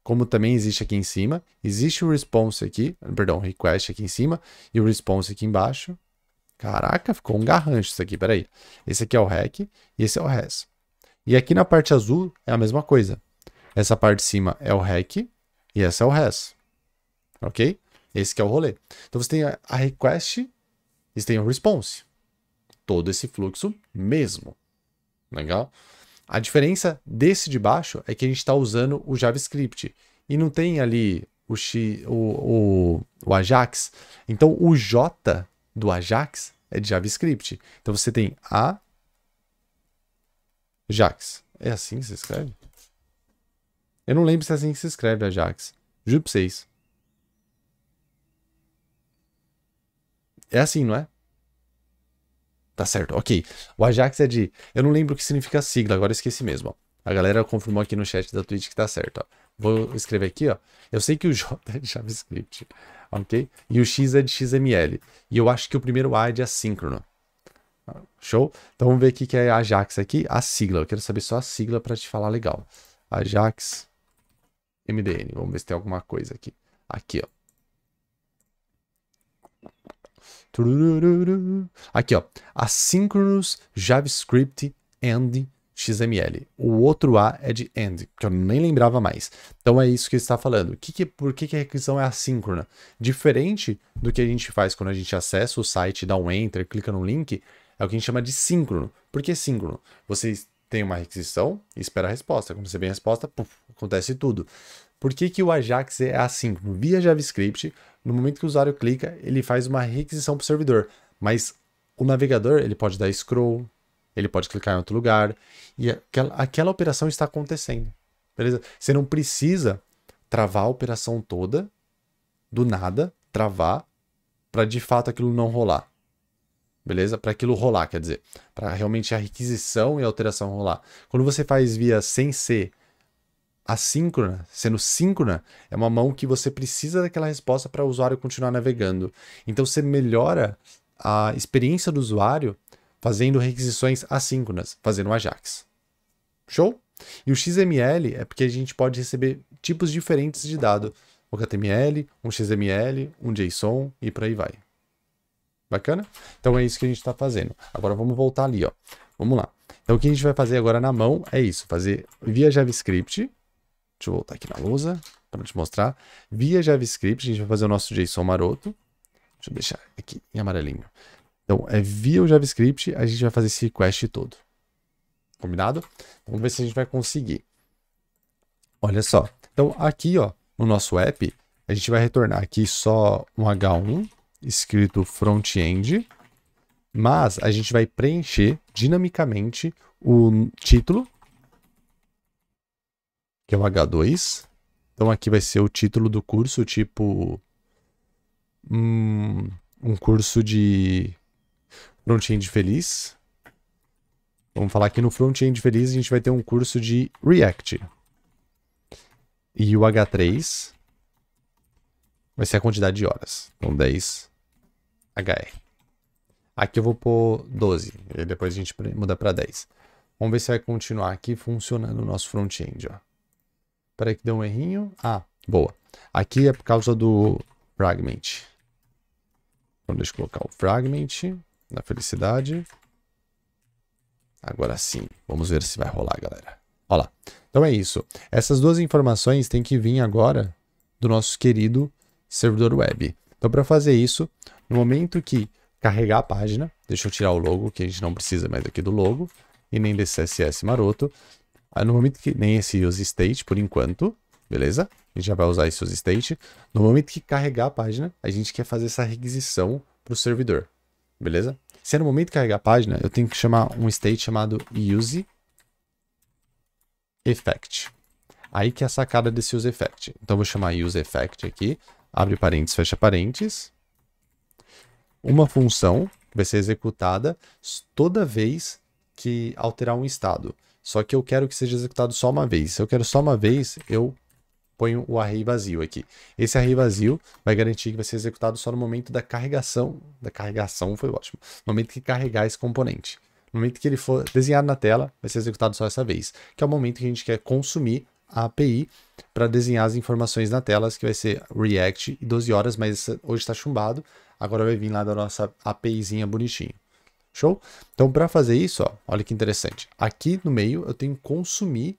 como também existe aqui em cima, existe o response aqui, perdão, request aqui em cima e o response aqui embaixo. Caraca, ficou um garrancho isso aqui, peraí. Esse aqui é o rec e esse é o res. E aqui na parte azul é a mesma coisa. Essa parte de cima é o rec e essa é o res. Ok? Esse que é o rolê. Então você tem a request e você tem o response todo esse fluxo mesmo. Legal? A diferença desse de baixo é que a gente está usando o JavaScript e não tem ali o, X, o, o, o Ajax. Então o J do Ajax é de JavaScript. Então você tem A Ajax. É assim que se escreve? Eu não lembro se é assim que se escreve Ajax. Juro pra vocês. É assim, não é? Tá certo, ok. O Ajax é de. Eu não lembro o que significa a sigla, agora esqueci mesmo. Ó. A galera confirmou aqui no chat da Twitch que tá certo. Ó. Vou escrever aqui, ó. Eu sei que o J é de JavaScript, ok? E o X é de XML. E eu acho que o primeiro A é de assíncrono. Show? Então vamos ver o que é Ajax aqui. A sigla. Eu quero saber só a sigla para te falar legal. Ajax MDN. Vamos ver se tem alguma coisa aqui. Aqui, ó. Aqui, ó. Asynchronous JavaScript and XML. O outro A é de AND, que eu nem lembrava mais. Então é isso que ele está falando. Que que, por que, que a requisição é assíncrona? Diferente do que a gente faz quando a gente acessa o site, dá um enter, clica no link, é o que a gente chama de síncrono. Por que síncrono? Você tem uma requisição e espera a resposta. Quando você vem a resposta, puff, acontece tudo. Por que, que o Ajax é assíncrono? Via JavaScript, no momento que o usuário clica, ele faz uma requisição para o servidor, mas o navegador ele pode dar scroll, ele pode clicar em outro lugar e aquela, aquela operação está acontecendo. Beleza? Você não precisa travar a operação toda do nada, travar para de fato aquilo não rolar. Beleza? Para aquilo rolar, quer dizer, para realmente a requisição e a alteração rolar. Quando você faz via sem ser assíncrona, sendo síncrona, é uma mão que você precisa daquela resposta para o usuário continuar navegando. Então você melhora a experiência do usuário fazendo requisições assíncronas, fazendo Ajax. Show? E o XML é porque a gente pode receber tipos diferentes de dado, um HTML, um XML, um JSON e por aí vai. Bacana? Então é isso que a gente está fazendo. Agora vamos voltar ali, ó. Vamos lá. Então o que a gente vai fazer agora na mão é isso, fazer via JavaScript Deixa eu voltar aqui na lousa para te mostrar. Via JavaScript, a gente vai fazer o nosso JSON maroto. Deixa eu deixar aqui em amarelinho. Então, é via o JavaScript, a gente vai fazer esse request todo. Combinado? Então, vamos ver se a gente vai conseguir. Olha só. Então, aqui, ó, no nosso app, a gente vai retornar aqui só um H1 escrito front-end, mas a gente vai preencher dinamicamente o título que é o H2. Então aqui vai ser o título do curso, tipo hum, um curso de front-end feliz. Vamos falar aqui no front-end feliz, a gente vai ter um curso de React. E o H3 vai ser a quantidade de horas. Então 10 HR. Aqui eu vou pôr 12, e depois a gente muda para 10. Vamos ver se vai continuar aqui funcionando o nosso front-end, ó. Peraí que deu um errinho. Ah, boa. Aqui é por causa do fragment. Então deixa eu colocar o fragment na felicidade. Agora sim. Vamos ver se vai rolar, galera. Olha lá. Então é isso. Essas duas informações têm que vir agora do nosso querido servidor web. Então, para fazer isso, no momento que carregar a página, deixa eu tirar o logo, que a gente não precisa mais aqui do logo, e nem desse CSS maroto. Aí no momento que... Nem esse use state, por enquanto. Beleza? A gente já vai usar esse use state. No momento que carregar a página, a gente quer fazer essa requisição para o servidor. Beleza? Se é no momento de carregar a página, eu tenho que chamar um state chamado use effect. Aí que é a sacada desse use effect. Então eu vou chamar use effect aqui. Abre parênteses, fecha parênteses. Uma função vai ser executada toda vez que alterar um estado. Só que eu quero que seja executado só uma vez. Se eu quero só uma vez, eu ponho o array vazio aqui. Esse array vazio vai garantir que vai ser executado só no momento da carregação. Da carregação foi ótimo. No momento que carregar esse componente. No momento que ele for desenhado na tela, vai ser executado só essa vez. Que é o momento que a gente quer consumir a API para desenhar as informações na tela, que vai ser React e 12 horas, mas hoje está chumbado. Agora vai vir lá da nossa APIzinha bonitinho. Show? Então, para fazer isso, ó, olha que interessante. Aqui no meio, eu tenho que consumir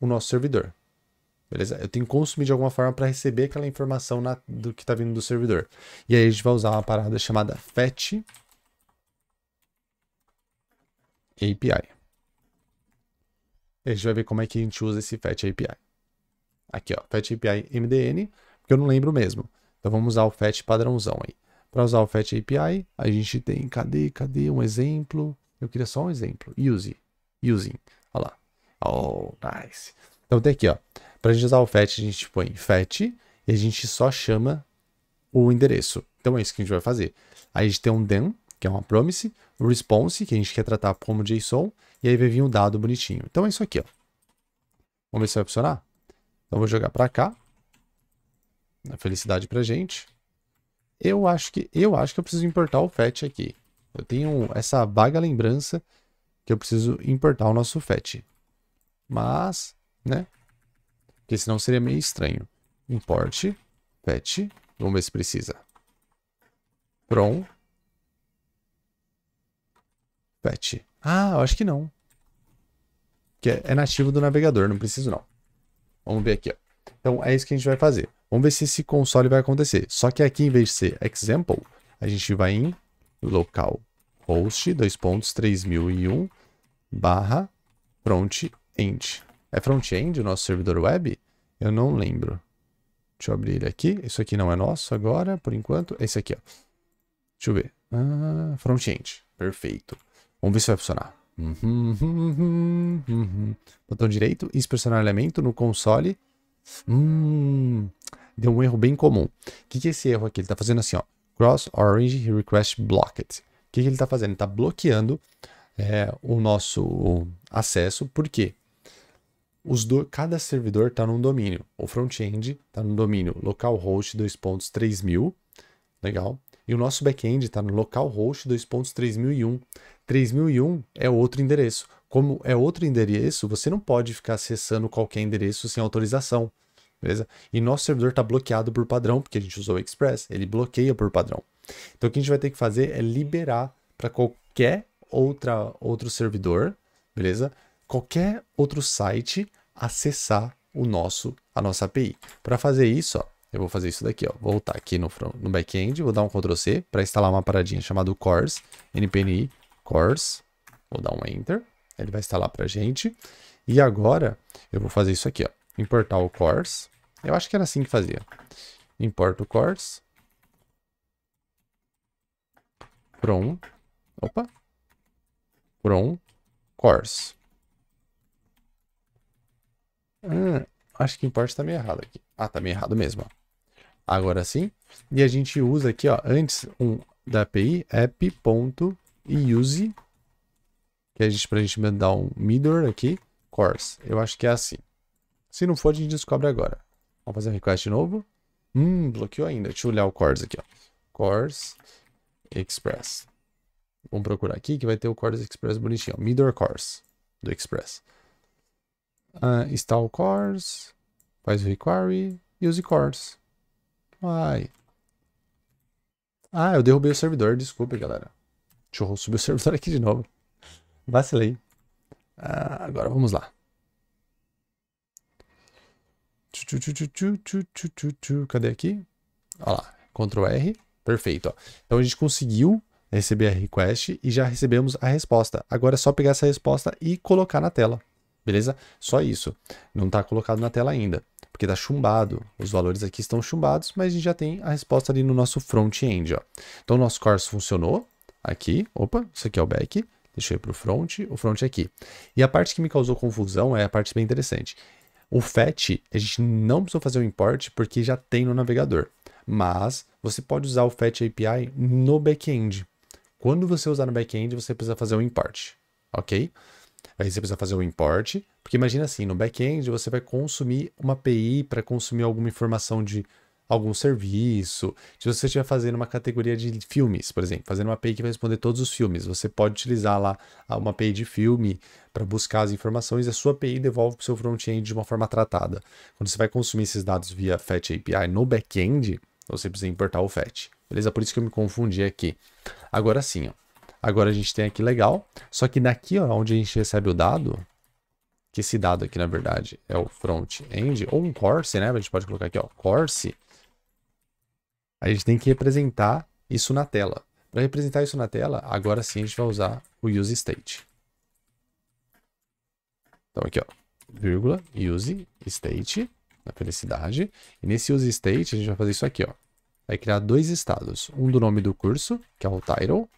o nosso servidor. Beleza? Eu tenho que consumir de alguma forma para receber aquela informação na, do que está vindo do servidor. E aí a gente vai usar uma parada chamada fetch API. E a gente vai ver como é que a gente usa esse fetch API. Aqui, ó, fetch API MDN, porque eu não lembro mesmo. Então vamos usar o fetch padrãozão aí. Para usar o Fetch API, a gente tem, cadê, cadê um exemplo? Eu queria só um exemplo. Use, using. Olha lá. Oh, nice. Então tem aqui, ó. Para a gente usar o fetch, a gente põe fetch e a gente só chama o endereço. Então é isso que a gente vai fazer. Aí a gente tem um den, que é uma promise, o response, que a gente quer tratar como JSON, e aí vai vir um dado bonitinho. Então é isso aqui, ó. Vamos ver se vai funcionar? Então eu vou jogar para cá. Felicidade pra gente. Eu acho que eu acho que eu preciso importar o fetch aqui. Eu tenho essa vaga lembrança que eu preciso importar o nosso fetch. Mas, né? Porque senão seria meio estranho. Import, fetch. vamos ver se precisa. From, fetch. Ah, eu acho que não. Que é, é nativo do navegador, não preciso não. Vamos ver aqui, ó. Então, é isso que a gente vai fazer. Vamos ver se esse console vai acontecer. Só que aqui, em vez de ser example, a gente vai em local host, dois pontos, barra front-end. É front-end o nosso servidor web? Eu não lembro. Deixa eu abrir ele aqui. Isso aqui não é nosso agora, por enquanto. É esse aqui, ó. Deixa eu ver. Ah, front-end. Perfeito. Vamos ver se vai funcionar. Uhum, uhum, uhum. uhum. Botão direito, inspecionar elemento no console. Hum, deu um erro bem comum. O que, que é esse erro aqui? Ele está fazendo assim, ó, cross orange request blocked. O que, que ele está fazendo? Ele está bloqueando é, o nosso acesso, por quê? Os do, cada servidor está num domínio. O front-end está no domínio localhost 2.3000, legal. E o nosso back-end está no localhost 2.3001. 3001 é outro endereço. Como é outro endereço, você não pode ficar acessando qualquer endereço sem autorização beleza? E nosso servidor está bloqueado por padrão, porque a gente usou o Express, ele bloqueia por padrão. Então o que a gente vai ter que fazer é liberar para qualquer outra, outro servidor, beleza? Qualquer outro site acessar o nosso, a nossa API. Para fazer isso, ó, eu vou fazer isso daqui, ó. Vou voltar aqui no, no back-end, vou dar um Ctrl C para instalar uma paradinha chamada cores, NPNI cores, vou dar um enter, ele vai instalar para gente. E agora eu vou fazer isso aqui, ó importar o cores. Eu acho que era assim que fazia. Importa o cores. From. Opa. From cores. Hum, acho que importa tá meio errado aqui. Ah, tá meio errado mesmo. Ó. Agora sim. E a gente usa aqui, ó, antes um da API, app.use, que é a gente, pra gente mandar um mirror aqui, course. Eu acho que é assim. Se não for, a gente descobre agora. Vamos fazer request de novo. Hum, bloqueou ainda. Deixa eu olhar o cores aqui, ó. Cores Express. Vamos procurar aqui que vai ter o cores Express bonitinho. Ó. Middle cores do Express. Uh, install cores. Faz o require. Use cores. Uai. Ah, eu derrubei o servidor. Desculpa, galera. Deixa eu subir o servidor aqui de novo. Vacilei. Ah, agora vamos lá. Cadê aqui? Olha lá, Ctrl R. Perfeito. Ó. Então a gente conseguiu receber a request e já recebemos a resposta. Agora é só pegar essa resposta e colocar na tela. Beleza? Só isso. Não está colocado na tela ainda, porque está chumbado. Os valores aqui estão chumbados, mas a gente já tem a resposta ali no nosso front-end. Então o nosso course funcionou. Aqui, opa, isso aqui é o back. Deixei para o front, o front é aqui. E a parte que me causou confusão é a parte bem interessante. O fetch a gente não precisa fazer o import porque já tem no navegador, mas você pode usar o fetch API no back-end. Quando você usar no back-end, você precisa fazer o import, ok? Aí você precisa fazer o import, porque imagina assim, no back-end você vai consumir uma API para consumir alguma informação de algum serviço. Se você estiver fazendo uma categoria de filmes, por exemplo, fazendo uma API que vai responder todos os filmes, você pode utilizar lá uma API de filme para buscar as informações e a sua API devolve para o seu front-end de uma forma tratada. Quando você vai consumir esses dados via Fetch API no back-end, você precisa importar o Fetch. Beleza? Por isso que eu me confundi aqui. Agora sim, ó. Agora a gente tem aqui legal, só que daqui ó, onde a gente recebe o dado, que esse dado aqui na verdade é o front-end, ou um Corse, né? A gente pode colocar aqui, ó, Corse, a gente tem que representar isso na tela. Para representar isso na tela, agora sim a gente vai usar o use state. Então aqui, ó, vírgula, use state, na felicidade. E nesse use state a gente vai fazer isso aqui, ó. Vai criar dois estados, um do nome do curso, que é o title,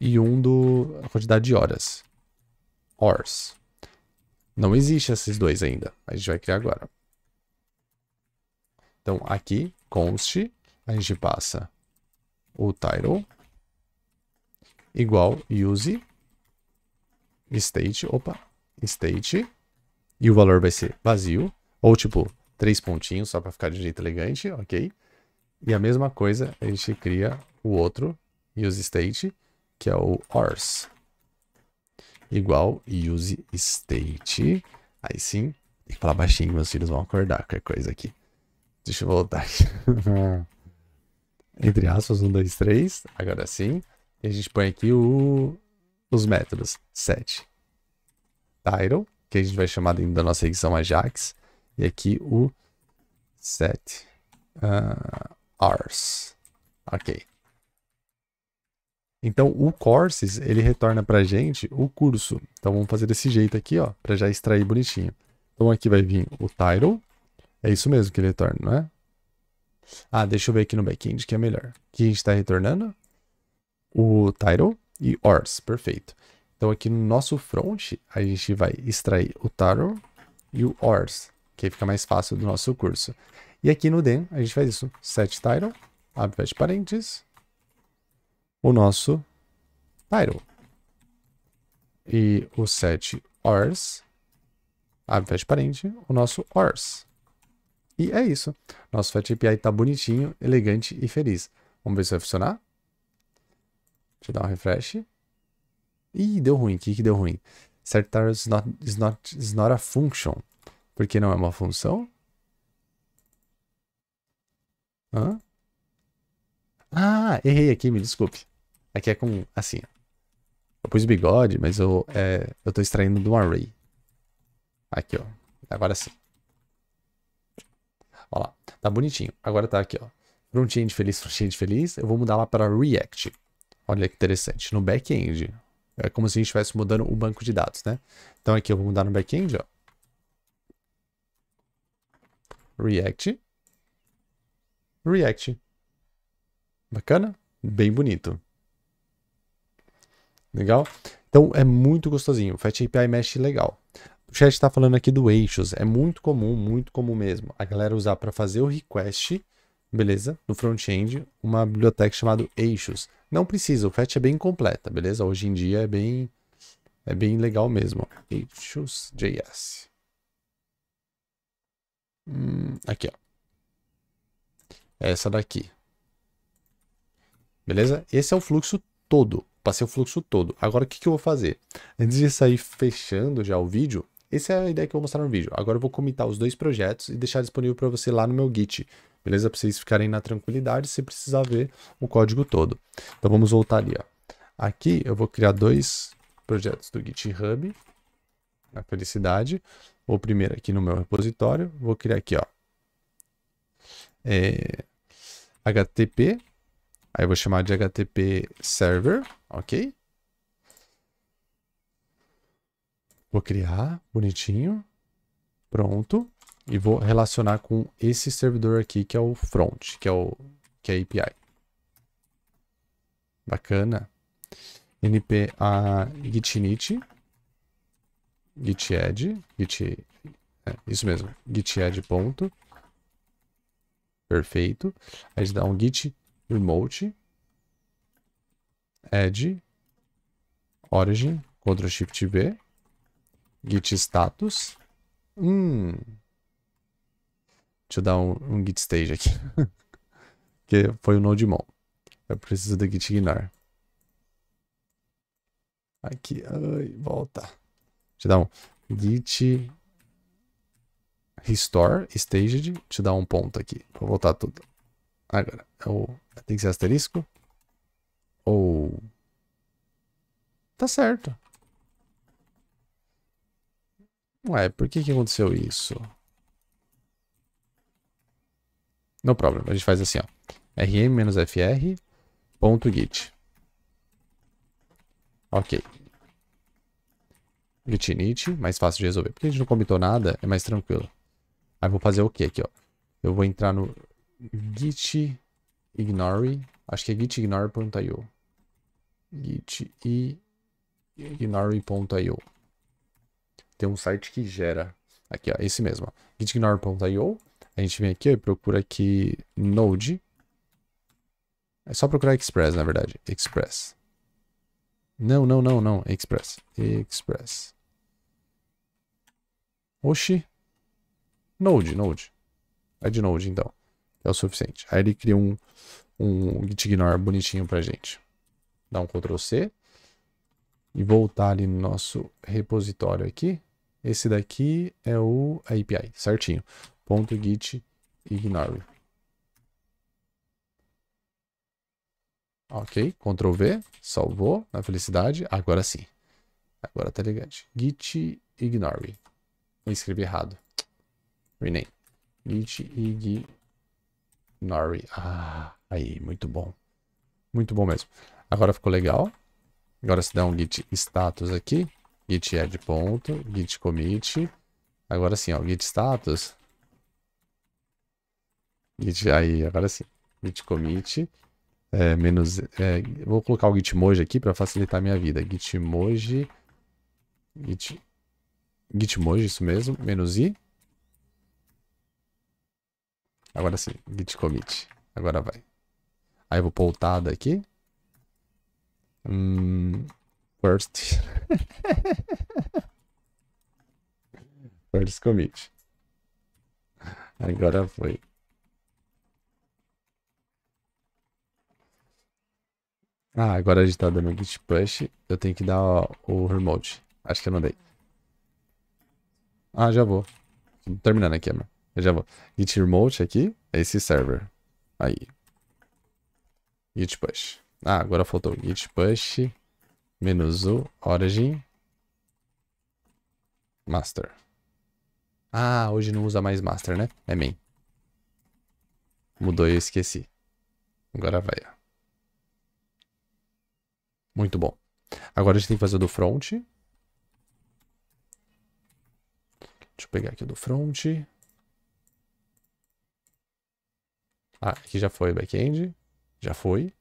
e um do a quantidade de horas, hours. Não existe esses dois ainda, a gente vai criar agora. Então aqui, const, a gente passa o title igual use state, opa, state, e o valor vai ser vazio, ou tipo, três pontinhos, só para ficar de jeito elegante, ok? E a mesma coisa, a gente cria o outro use state, que é o ors, igual use state, aí sim, tem que falar baixinho, meus filhos vão acordar qualquer coisa aqui. Deixa eu voltar aqui. Entre aspas, um, dois, três. Agora sim. E a gente põe aqui o... os métodos. Set. Title, que a gente vai chamar dentro da nossa edição Ajax. E aqui o set uh, Ok. Então, o courses, ele retorna para gente o curso. Então, vamos fazer desse jeito aqui, ó, para já extrair bonitinho. Então, aqui vai vir o title, é isso mesmo que ele retorna, não é? Ah, deixa eu ver aqui no back-end que é melhor. O que a gente está retornando? O title e ors, perfeito. Então aqui no nosso front, a gente vai extrair o title e o ors, que aí fica mais fácil do nosso curso. E aqui no den, a gente faz isso, set title, abre fecha parênteses, o nosso title. E o set ors, abre fecha parênteses, o nosso ors. E é isso. Nosso fat API está bonitinho, elegante e feliz. Vamos ver se vai funcionar. Deixa eu dar um refresh. Ih, deu ruim. O que, que deu ruim? Set target is not, is, not, is not a function. Porque não é uma função? Hã? Ah, errei aqui, me desculpe. Aqui é com, assim, eu pus bigode, mas eu, é, eu tô extraindo do array. Aqui, ó. Agora sim. Olha lá, tá bonitinho. Agora tá aqui, ó. Front-end feliz, front-end feliz. Eu vou mudar lá para React. Olha que interessante. No back-end. É como se a gente estivesse mudando o banco de dados, né? Então aqui eu vou mudar no back-end, ó. React. React. Bacana? Bem bonito. Legal? Então é muito gostosinho. O Fetch API mexe legal. O chat está falando aqui do Eixos. É muito comum, muito comum mesmo. A galera usar para fazer o request, beleza? No front-end, uma biblioteca chamada Eixos. Não precisa, o fetch é bem completa, beleza? Hoje em dia é bem, é bem legal mesmo. Eixos.js. Hum, aqui, ó. É essa daqui. Beleza? Esse é o fluxo todo. Passei o fluxo todo. Agora, o que, que eu vou fazer? Antes de sair fechando já o vídeo, essa é a ideia que eu vou mostrar no vídeo. Agora eu vou comitar os dois projetos e deixar disponível para você lá no meu Git, beleza? Para vocês ficarem na tranquilidade se precisar ver o código todo. Então vamos voltar ali, ó. Aqui eu vou criar dois projetos do GitHub, a felicidade. Vou primeiro aqui no meu repositório, vou criar aqui, ó. É, HTTP, aí eu vou chamar de HTTP Server, ok? Vou criar, bonitinho. Pronto. E vou relacionar com esse servidor aqui, que é o front, que é, o, que é a API. Bacana. np a gitinit, gited, git, é, isso mesmo, gited ponto. Perfeito. Aí a gente dá um git remote, add, origin, Ctrl Shift V, Git status. Hum. Deixa eu dar um, um git stage aqui. que foi o mão Eu preciso do git ignore. Aqui, ai, volta. Deixa eu dar um git restore staged. Deixa eu dar um ponto aqui. Vou voltar tudo. Agora, eu, é tem que ser asterisco? Ou... Tá certo. Ué, por que que aconteceu isso? No problem. A gente faz assim, ó. rm-fr.git. Ok. Git init, mais fácil de resolver. Porque a gente não comitou nada, é mais tranquilo. Aí vou fazer o que aqui, ó. Eu vou entrar no git ignore. Acho que é git ignore.io. git ignore.io tem um site que gera. Aqui, ó, esse mesmo. Gitignore.io. A gente vem aqui ó, e procura aqui Node. É só procurar Express, na verdade. Express. Não, não, não, não. Express. Express. Oxi. Node, Node. É de Node, então. É o suficiente. Aí ele cria um, um gitignore bonitinho pra gente. Dá um Ctrl C. E voltar ali no nosso repositório aqui. Esse daqui é o API, certinho. Ponto .git ignore. Ok, Ctrl V, salvou, na felicidade, agora sim. Agora tá elegante. Git ignore. Eu escrevi errado. Rename. Git ignore. Ah, aí, muito bom. Muito bom mesmo. Agora ficou legal. Agora se dá um git status aqui, git add é ponto, git commit. Agora sim, ó, git status. Git, aí, agora sim. Git commit. É, menos, é, vou colocar o Gitmoji aqui para facilitar a minha vida. Gitmoji. Git, Gitmoji, isso mesmo. Menos i. Agora sim, git commit. Agora vai. Aí eu vou poltar daqui. Hum, First. First commit. Agora foi. Ah, agora a gente tá dando git push. Eu tenho que dar o remote. Acho que eu não dei. Ah, já vou. Tô terminando aqui, amor. Eu já vou. Git remote aqui. É esse server. Aí. Git push. Ah, agora faltou git push. Menos o origin master. Ah, hoje não usa mais master, né? É main. Mudou e eu esqueci. Agora vai, ó. Muito bom. Agora a gente tem que fazer o do front. Deixa eu pegar aqui o do front. Ah, aqui já foi back-end. Já foi.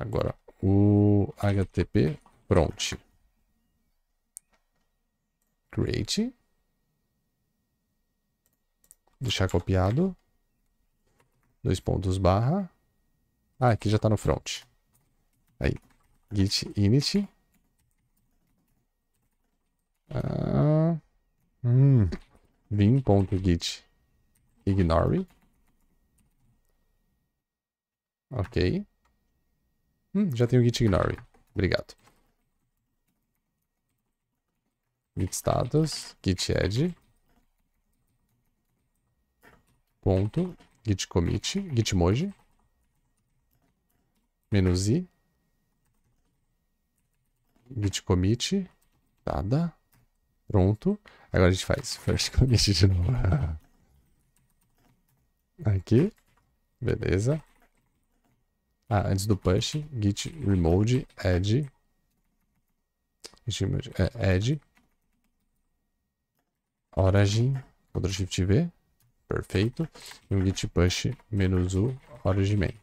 Agora, o HTTP prompt. Create. Deixar copiado. Dois pontos barra. Ah, aqui já está no front. Aí. Git init. Ah, hum, vim.git ignore. Ok. Hum, já tenho o git ignore. Obrigado. Git status, git add. Ponto, git commit, git emoji. Menos i. Git commit. Nada. Pronto. Agora a gente faz first commit de novo. Aqui. Beleza. Ah, antes do push, git remote add. Git remote, é, add. Origin, Ctrl Shift V. Perfeito. E um git push menos u origin main.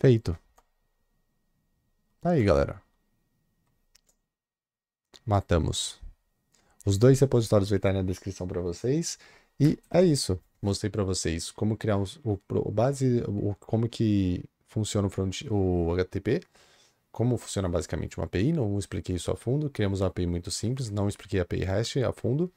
Feito. Tá aí, galera. Matamos. Os dois repositórios vão estar na descrição para vocês. E é isso mostrei para vocês como criar um, o, o, base, o, como que funciona o, front, o HTTP, como funciona basicamente uma API, não expliquei isso a fundo, criamos uma API muito simples, não expliquei a API REST a fundo,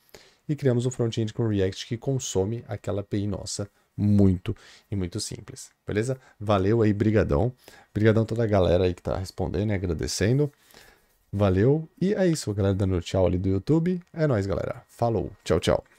e criamos um front-end com React que consome aquela API nossa muito e muito simples, beleza? Valeu aí, brigadão. Brigadão toda a galera aí que tá respondendo e agradecendo. Valeu, e é isso, galera dando tchau ali do YouTube. É nóis, galera. Falou, tchau, tchau.